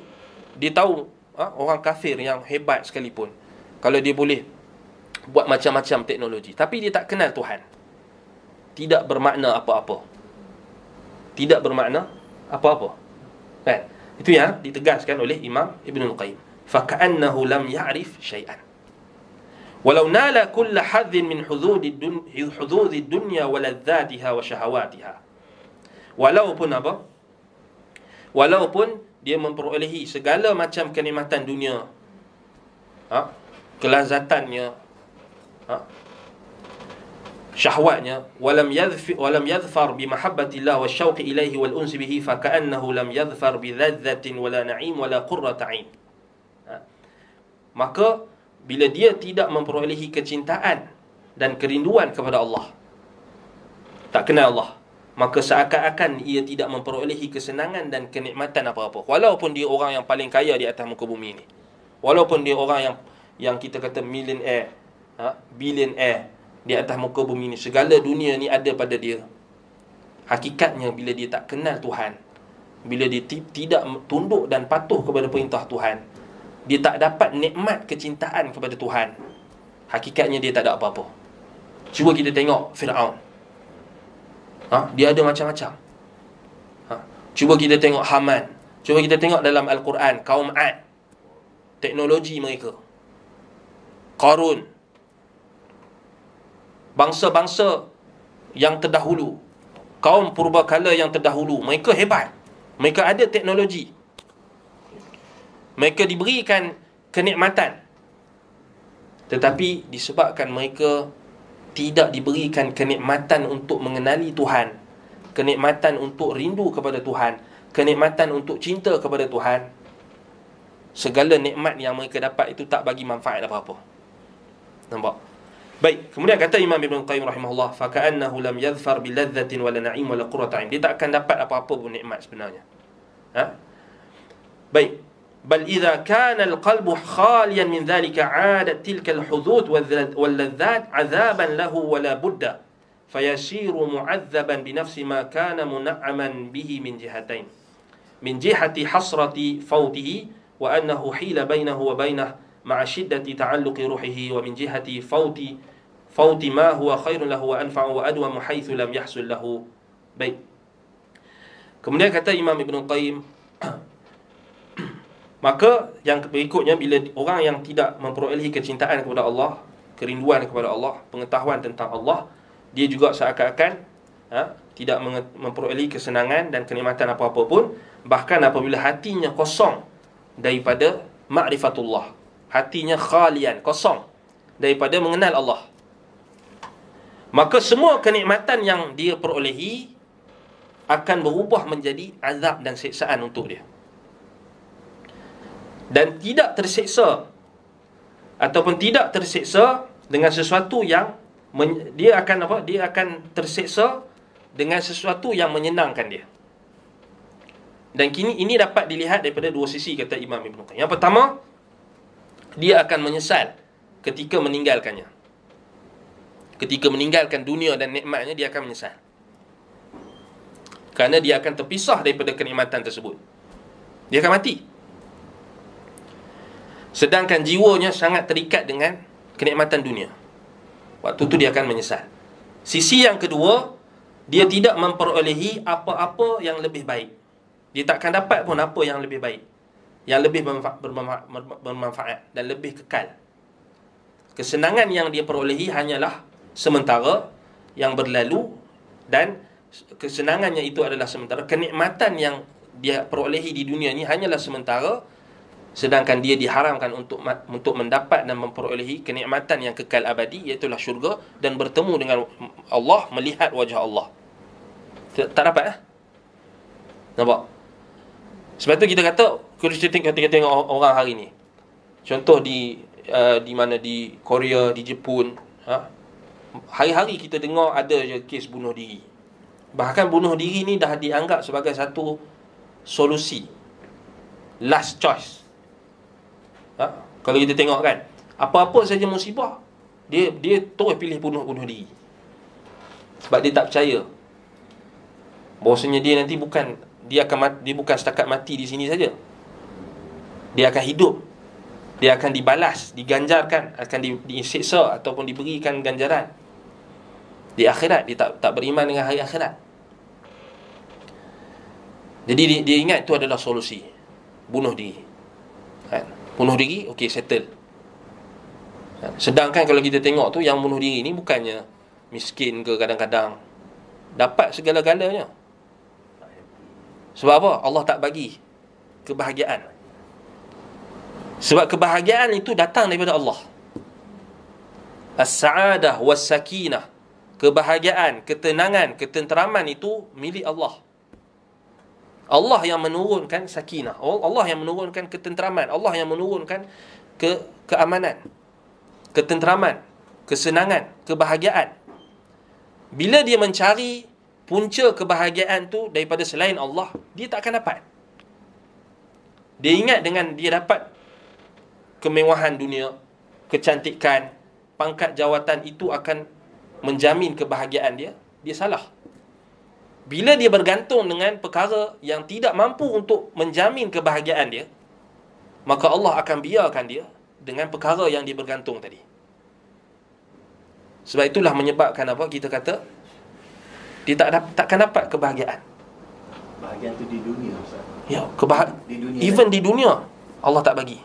dia tahu ha, orang kafir yang hebat sekalipun. Kalau dia boleh buat macam-macam teknologi. Tapi dia tak kenal Tuhan. Tidak bermakna apa-apa. Tidak bermakna apa-apa. Kan? Itu yang ditegaskan oleh Imam Ibn Al-Qayyim. فَكَأَنَّهُ لَمْ يَعْرِفْ شَيْئًا ولو نال كل حظ من dunia الدنيا wa وشهواتها walaupun apa walaupun dia memperolehi segala macam kenikmatan dunia ha kelazatannya ha syahwatnya walam yadhfar walam yadhfar bi mahabbati Allah wa syauqi ilaihi wal uns bihi fa ka'annahu lam yadhfar bi dhadhatin wala na'im wala qurrata ain ha? maka bila dia tidak memperolehi kecintaan dan kerinduan kepada Allah tak kenal Allah maka seakan-akan ia tidak memperolehi kesenangan dan kenikmatan apa-apa walaupun dia orang yang paling kaya di atas muka bumi ini walaupun dia orang yang yang kita kata millionaire ha billionaire di atas muka bumi ini segala dunia ni ada pada dia hakikatnya bila dia tak kenal Tuhan bila dia tidak tunduk dan patuh kepada perintah Tuhan dia tak dapat nikmat kecintaan kepada Tuhan hakikatnya dia tak ada apa-apa cuba kita tengok Firaun ha? dia ada macam-macam ha? cuba kita tengok Haman cuba kita tengok dalam Al-Quran kaum Ad teknologi mereka Korun, bangsa-bangsa yang terdahulu kaum purba kala yang terdahulu mereka hebat mereka ada teknologi mereka diberikan kenikmatan tetapi disebabkan mereka tidak diberikan kenikmatan untuk mengenali Tuhan, kenikmatan untuk rindu kepada Tuhan, kenikmatan untuk cinta kepada Tuhan, segala nikmat yang mereka dapat itu tak bagi manfaat apa-apa. Nampak? Baik, kemudian kata Imam Ibn Qayyim rahimahullah, فَكَأَنَّهُ لَمْ يَذْفَرْ بِلَذَّةٍ وَلَا نَعِيمٍ وَلَا قُرَةٍ Dia tak akan dapat apa-apa pun nikmat sebenarnya. Ha? Baik, بل إذا كان القلب خاليا من ذلك عادت تلك الحدود واللذات عذابا له ولا بد فيسير معذبا بنفس ما كان منعما به من جهتين من جهة حصرة فوته وأنه حيل بينه وبينه مع شدة تعلق روحه ومن جهة فوت فوت ما هو خير له وأنفع وأدوم حيث لم يحصل له بين Kemudian kata إمام ابن القيم Maka yang berikutnya bila orang yang tidak memperolehi kecintaan kepada Allah, kerinduan kepada Allah, pengetahuan tentang Allah, dia juga seakan-akan ha, tidak memperolehi kesenangan dan kenikmatan apa-apa pun, bahkan apabila hatinya kosong daripada makrifatullah, hatinya khalian, kosong daripada mengenal Allah. Maka semua kenikmatan yang dia perolehi akan berubah menjadi azab dan siksaan untuk dia dan tidak terseksa ataupun tidak terseksa dengan sesuatu yang dia akan apa dia akan terseksa dengan sesuatu yang menyenangkan dia dan kini ini dapat dilihat daripada dua sisi kata Imam Ibn Qayyim yang pertama dia akan menyesal ketika meninggalkannya ketika meninggalkan dunia dan nikmatnya dia akan menyesal kerana dia akan terpisah daripada kenikmatan tersebut dia akan mati Sedangkan jiwanya sangat terikat dengan kenikmatan dunia. Waktu itu dia akan menyesal. Sisi yang kedua, dia tidak memperolehi apa-apa yang lebih baik. Dia takkan dapat pun apa yang lebih baik. Yang lebih bermanfaat dan lebih kekal. Kesenangan yang dia perolehi hanyalah sementara yang berlalu dan kesenangannya itu adalah sementara. Kenikmatan yang dia perolehi di dunia ini hanyalah sementara sedangkan dia diharamkan untuk untuk mendapat dan memperolehi kenikmatan yang kekal abadi iaitulah syurga dan bertemu dengan Allah melihat wajah Allah. Tak, tak dapat eh? Nampak? Sebab tu kita kata kalau kita tengok, tengok, tengok orang hari ni. Contoh di uh, di mana di Korea, di Jepun, ha? Hari-hari kita dengar ada je kes bunuh diri. Bahkan bunuh diri ni dah dianggap sebagai satu solusi. Last choice. Kalau kita tengok kan, apa-apa saja musibah, dia dia terus pilih bunuh-bunuh diri. Sebab dia tak percaya. bahasanya dia nanti bukan dia akan mati, dia bukan setakat mati di sini saja. Dia akan hidup. Dia akan dibalas, diganjarkan, akan di, diseksa ataupun diberikan ganjaran. Di akhirat dia tak tak beriman dengan hari akhirat. Jadi dia, dia ingat itu adalah solusi. Bunuh diri bunuh diri okey settle ha, sedangkan kalau kita tengok tu yang bunuh diri ni bukannya miskin ke kadang-kadang dapat segala-galanya sebab apa Allah tak bagi kebahagiaan sebab kebahagiaan itu datang daripada Allah as-saadah was-sakinah kebahagiaan ketenangan ketenteraman itu milik Allah Allah yang menurunkan sakinah. Allah yang menurunkan ketenteraman. Allah yang menurunkan ke keamanan. Ketenteraman, kesenangan, kebahagiaan. Bila dia mencari punca kebahagiaan tu daripada selain Allah, dia tak akan dapat. Dia ingat dengan dia dapat kemewahan dunia, kecantikan, pangkat jawatan itu akan menjamin kebahagiaan dia, dia salah bila dia bergantung dengan perkara yang tidak mampu untuk menjamin kebahagiaan dia maka Allah akan biarkan dia dengan perkara yang dia bergantung tadi sebab itulah menyebabkan apa kita kata dia tak takkan dapat kebahagiaan kebahagiaan tu di dunia ustaz ya kebahag- di even di dunia Allah tak bagi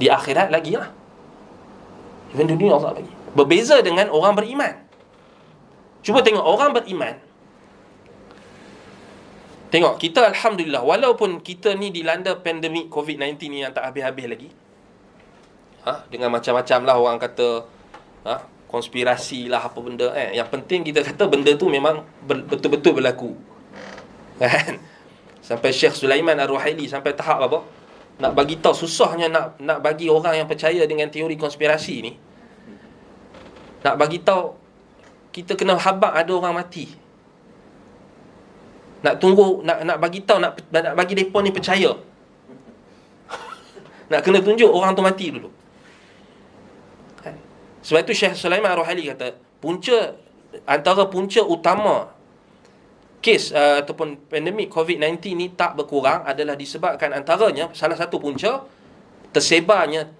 di akhirat lagi lah Even dunia Allah tak bagi Berbeza dengan orang beriman Cuba tengok orang beriman Tengok, kita Alhamdulillah, walaupun kita ni dilanda pandemik COVID-19 ni yang tak habis-habis lagi. Ha? Dengan macam-macam lah orang kata, ha? konspirasi lah apa benda. Eh? Yang penting kita kata benda tu memang betul-betul berlaku. Kan? Sampai Syekh Sulaiman Ar-Ruhaili sampai tahap apa? Nak bagi tahu susahnya nak nak bagi orang yang percaya dengan teori konspirasi ni. Nak bagi tahu kita kena habaq ada orang mati nak tunggu nak nak bagi tahu nak nak bagi depa ni percaya nak kena tunjuk orang tu mati dulu kan? sebab itu Syekh Sulaiman Ar-Rahili kata punca antara punca utama kes uh, ataupun pandemik COVID-19 ni tak berkurang adalah disebabkan antaranya salah satu punca tersebarnya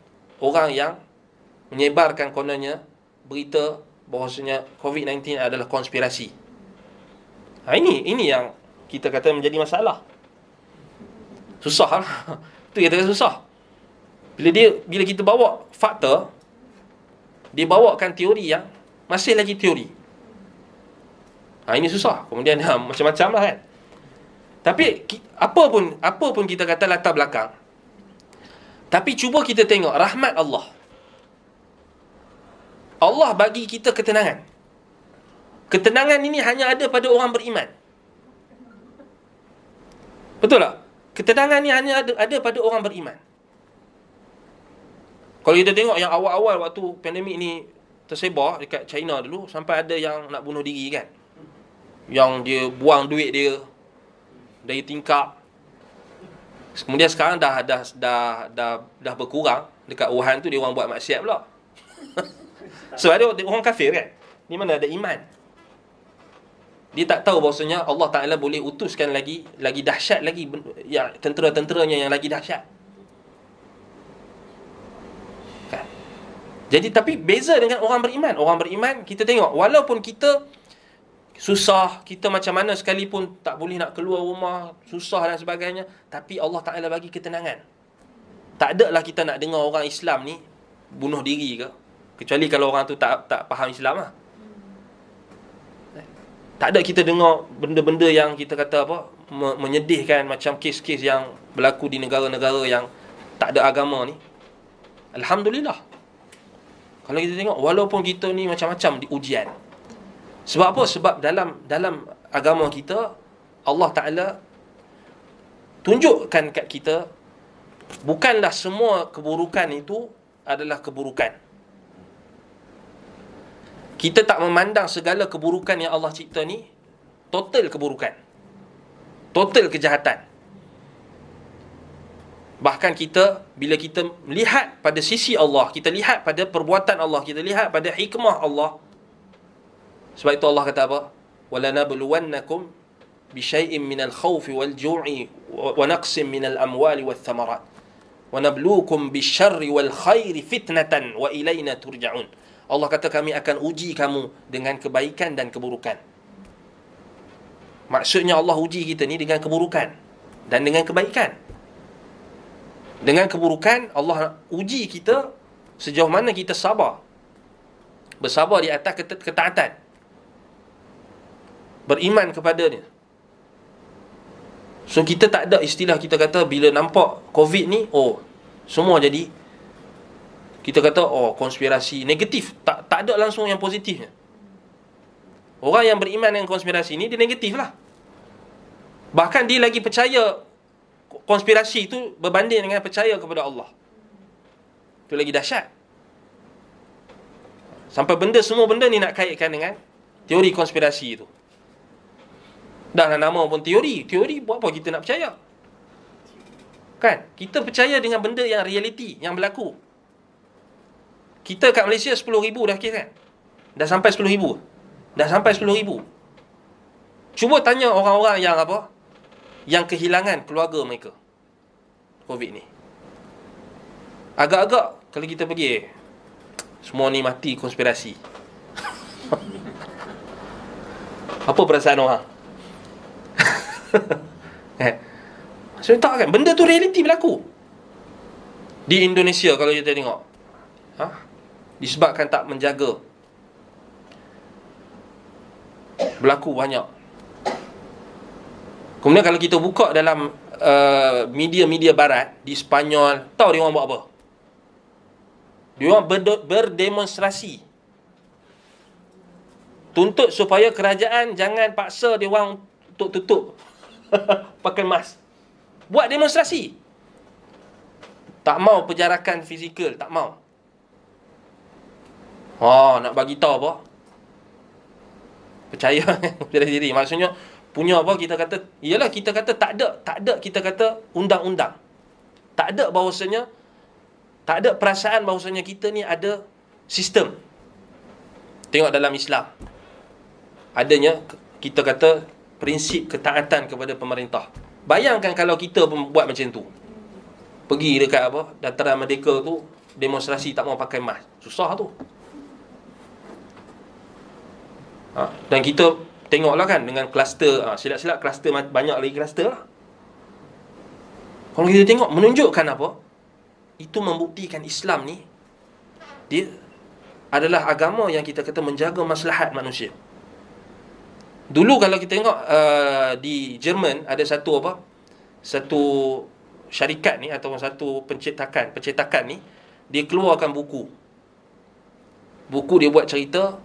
orang yang menyebarkan kononnya berita bahawasanya COVID-19 adalah konspirasi. Ha, ini ini yang kita kata menjadi masalah. Susah lah. Ha? Itu yang kata susah. Bila dia bila kita bawa fakta, dia bawakan teori yang masih lagi teori. Ha, ini susah. Kemudian ha, macam-macam lah kan. Tapi apa pun apa pun kita kata latar belakang. Tapi cuba kita tengok rahmat Allah. Allah bagi kita ketenangan. Ketenangan ini hanya ada pada orang beriman. Betul tak? Ketenangan ni hanya ada, ada pada orang beriman. Kalau kita tengok yang awal-awal waktu pandemik ni tersebar dekat China dulu sampai ada yang nak bunuh diri kan. Yang dia buang duit dia dari tingkap. Kemudian sekarang dah dah dah dah, dah, dah berkurang dekat Wuhan tu dia orang buat maksiat pula. so ada orang kafir kan. Ni mana ada iman dia tak tahu bahasanya Allah Taala boleh utuskan lagi lagi dahsyat lagi ya tentera-tenteranya yang lagi dahsyat. Kan? Jadi tapi beza dengan orang beriman. Orang beriman kita tengok walaupun kita susah, kita macam mana sekalipun tak boleh nak keluar rumah, susah dan sebagainya, tapi Allah Taala bagi ketenangan. Tak ada lah kita nak dengar orang Islam ni bunuh diri ke. Kecuali kalau orang tu tak tak faham Islam lah tak ada kita dengar benda-benda yang kita kata apa menyedihkan macam kes-kes yang berlaku di negara-negara yang tak ada agama ni alhamdulillah kalau kita tengok walaupun kita ni macam-macam di ujian sebab apa sebab dalam dalam agama kita Allah Taala tunjukkan kat kita bukanlah semua keburukan itu adalah keburukan kita tak memandang segala keburukan yang Allah cipta ni total keburukan total kejahatan bahkan kita bila kita melihat pada sisi Allah kita lihat pada perbuatan Allah kita lihat pada hikmah Allah sebab itu Allah kata apa wala nabluwannakum bishai'in minal khawfi wal ju'i wa naqsin minal amwali wath thamarat wa nabluukum bisharri wal khairi fitnatan wa ilayna turja'un Allah kata kami akan uji kamu dengan kebaikan dan keburukan. Maksudnya Allah uji kita ni dengan keburukan dan dengan kebaikan. Dengan keburukan Allah uji kita sejauh mana kita sabar. Bersabar di atas ketaatan. Beriman kepadanya. So kita tak ada istilah kita kata bila nampak COVID ni, oh semua jadi kita kata oh konspirasi negatif tak tak ada langsung yang positifnya orang yang beriman dengan konspirasi ni dia negatif lah bahkan dia lagi percaya konspirasi itu berbanding dengan percaya kepada Allah itu lagi dahsyat sampai benda semua benda ni nak kaitkan dengan teori konspirasi itu dah lah nama pun teori teori buat apa kita nak percaya kan kita percaya dengan benda yang realiti yang berlaku kita kat Malaysia ribu dah kes kan? Dah sampai ribu, Dah sampai ribu. Cuba tanya orang-orang yang apa? Yang kehilangan keluarga mereka. COVID ni. Agak-agak kalau kita pergi semua ni mati konspirasi. apa perasaan orang? eh. Saya tak kan benda tu realiti berlaku. Di Indonesia kalau kita tengok. Ha? Disebabkan tak menjaga Berlaku banyak Kemudian kalau kita buka dalam uh, media-media barat di Spanyol, tahu dia orang buat apa? Dia orang berdemonstrasi. Tuntut supaya kerajaan jangan paksa dia orang untuk tutup pakai mask. Buat demonstrasi. Tak mau penjarakan fizikal, tak mau. Ha, oh, nak bagi tahu apa? Percaya percaya diri. Maksudnya punya apa kita kata? Iyalah kita kata tak ada, tak ada kita kata undang-undang. Tak ada bahawasanya tak ada perasaan bahawasanya kita ni ada sistem. Tengok dalam Islam. Adanya kita kata prinsip ketaatan kepada pemerintah. Bayangkan kalau kita pun buat macam tu. Pergi dekat apa? Dataran Merdeka tu demonstrasi tak mau pakai mask. Susah tu. Ha, dan kita tengoklah kan dengan kluster ha, silap-silap kluster banyak lagi kluster lah. Kalau kita tengok menunjukkan apa? Itu membuktikan Islam ni dia adalah agama yang kita kata menjaga maslahat manusia. Dulu kalau kita tengok uh, di Jerman ada satu apa? Satu syarikat ni atau satu pencetakan, pencetakan ni dia keluarkan buku. Buku dia buat cerita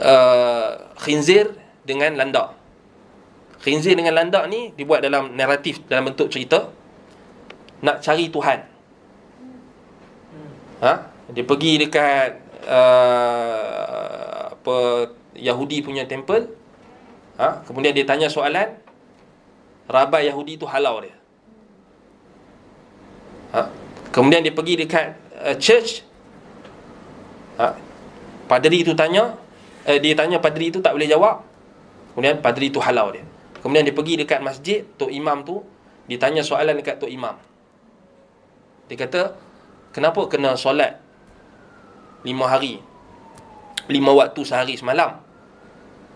uh, khinzir dengan landak. Khinzir dengan landak ni dibuat dalam naratif dalam bentuk cerita nak cari Tuhan. Ha? Dia pergi dekat uh, apa Yahudi punya temple. Ha? Kemudian dia tanya soalan Rabai Yahudi tu halau dia. Ha? Kemudian dia pergi dekat uh, church. Ha? Padri tu tanya, eh, dia tanya padri tu tak boleh jawab kemudian padri tu halau dia kemudian dia pergi dekat masjid tok imam tu dia tanya soalan dekat tok imam dia kata kenapa kena solat lima hari lima waktu sehari semalam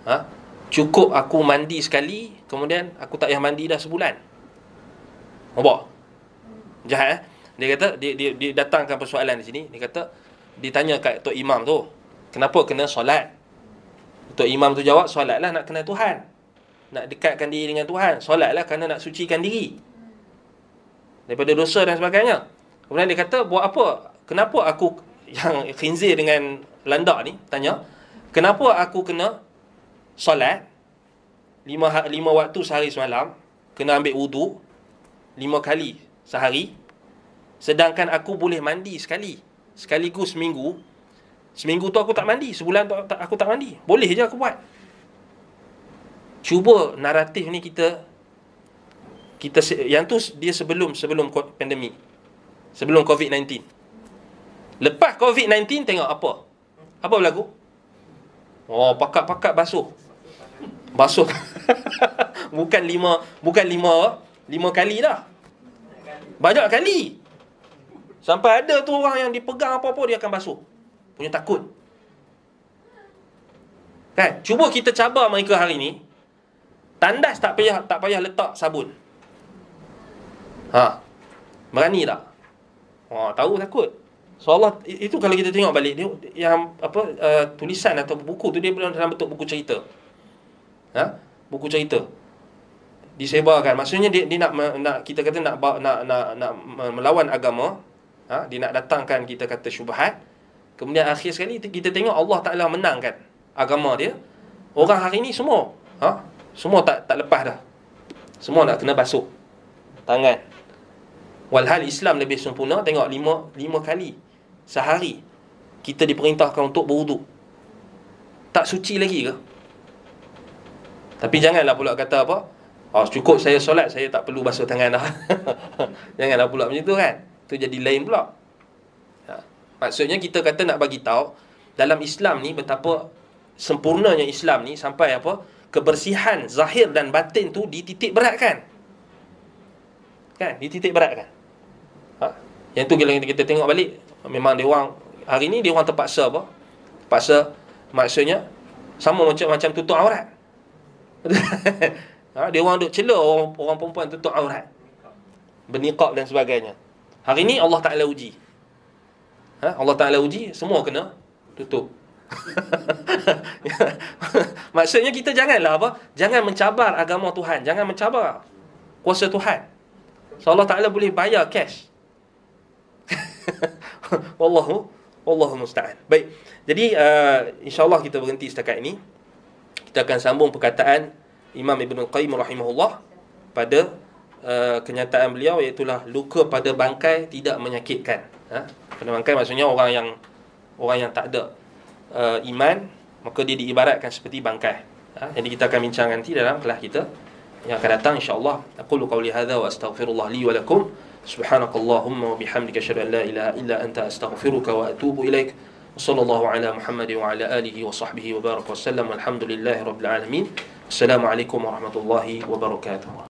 ha? cukup aku mandi sekali kemudian aku tak payah mandi dah sebulan apa jahat eh dia kata dia, dia, dia datangkan persoalan di sini dia kata dia tanya kat tok imam tu kenapa kena solat Tok Imam tu jawab, solatlah nak kenal Tuhan. Nak dekatkan diri dengan Tuhan. Solatlah kerana nak sucikan diri. Daripada dosa dan sebagainya. Kemudian dia kata, buat apa? Kenapa aku yang khinzir dengan landak ni? Tanya. Kenapa aku kena solat? Lima, ha-, lima waktu sehari semalam. Kena ambil wudu. Lima kali sehari. Sedangkan aku boleh mandi sekali. Sekaligus minggu. Seminggu tu aku tak mandi, sebulan tu aku tak mandi. Boleh je aku buat. Cuba naratif ni kita kita yang tu dia sebelum sebelum pandemik. Sebelum COVID-19. Lepas COVID-19 tengok apa? Apa berlaku? Oh, pakat-pakat basuh. Basuh. bukan lima, bukan lima, lima kali dah. Banyak kali. Sampai ada tu orang yang dipegang apa-apa dia akan basuh punya takut. Kan? Cuba kita cabar mereka hari ni. Tandas tak payah tak payah letak sabun. Ha. Berani tak? Ha, oh, tahu takut. So Allah itu kalau kita tengok balik dia yang apa uh, tulisan atau buku tu dia dalam bentuk buku cerita. Ha? Buku cerita. Disebarkan. Maksudnya dia, dia nak nak kita kata nak nak nak, nak melawan agama. Ha? Dia nak datangkan kita kata syubhat. Kemudian akhir sekali kita tengok Allah Ta'ala menangkan agama dia. Orang hari ini semua. Ha? Semua tak tak lepas dah. Semua nak kena basuh. Tangan. Walhal Islam lebih sempurna. Tengok lima, lima kali. Sehari. Kita diperintahkan untuk berhuduk. Tak suci lagi ke? Tapi janganlah pula kata apa. Oh, cukup saya solat, saya tak perlu basuh tangan dah. janganlah pula macam tu kan? Tu jadi lain pula. Maksudnya kita kata nak bagi tahu dalam Islam ni betapa sempurnanya Islam ni sampai apa kebersihan zahir dan batin tu di titik berat Kan? kan di Dititik beratkan. Ha? Yang tu kalau kita tengok balik memang dia orang hari ni dia orang terpaksa apa? Terpaksa maksudnya sama macam macam tutup aurat. ha? dia orang duk celah orang, orang perempuan tutup aurat. Berniqab dan sebagainya. Hari ni Allah Taala uji ha? Allah Ta'ala uji Semua kena tutup Maksudnya kita janganlah apa Jangan mencabar agama Tuhan Jangan mencabar kuasa Tuhan So Allah Ta'ala boleh bayar cash Wallahu Wallahu musta'an Baik Jadi uh, InsyaAllah kita berhenti setakat ini Kita akan sambung perkataan Imam Ibn qayyim Rahimahullah Pada uh, Kenyataan beliau Iaitulah Luka pada bangkai Tidak menyakitkan ha? penamakan maksudnya orang yang orang yang tak ada uh, iman maka dia diibaratkan seperti bangkai ha? jadi kita akan bincang nanti dalam kelas kita yang akan datang insyaallah aqulu qawli hadha wa astaghfirullah li wa lakum subhanakallahumma wa bihamdika asyhadu an la ilaha illa anta astaghfiruka wa atubu ilaik Wassalamualaikum الله على محمد وعلى اله وصحبه وبارك وسلم والحمد لله رب العالمين السلام عليكم ورحمه الله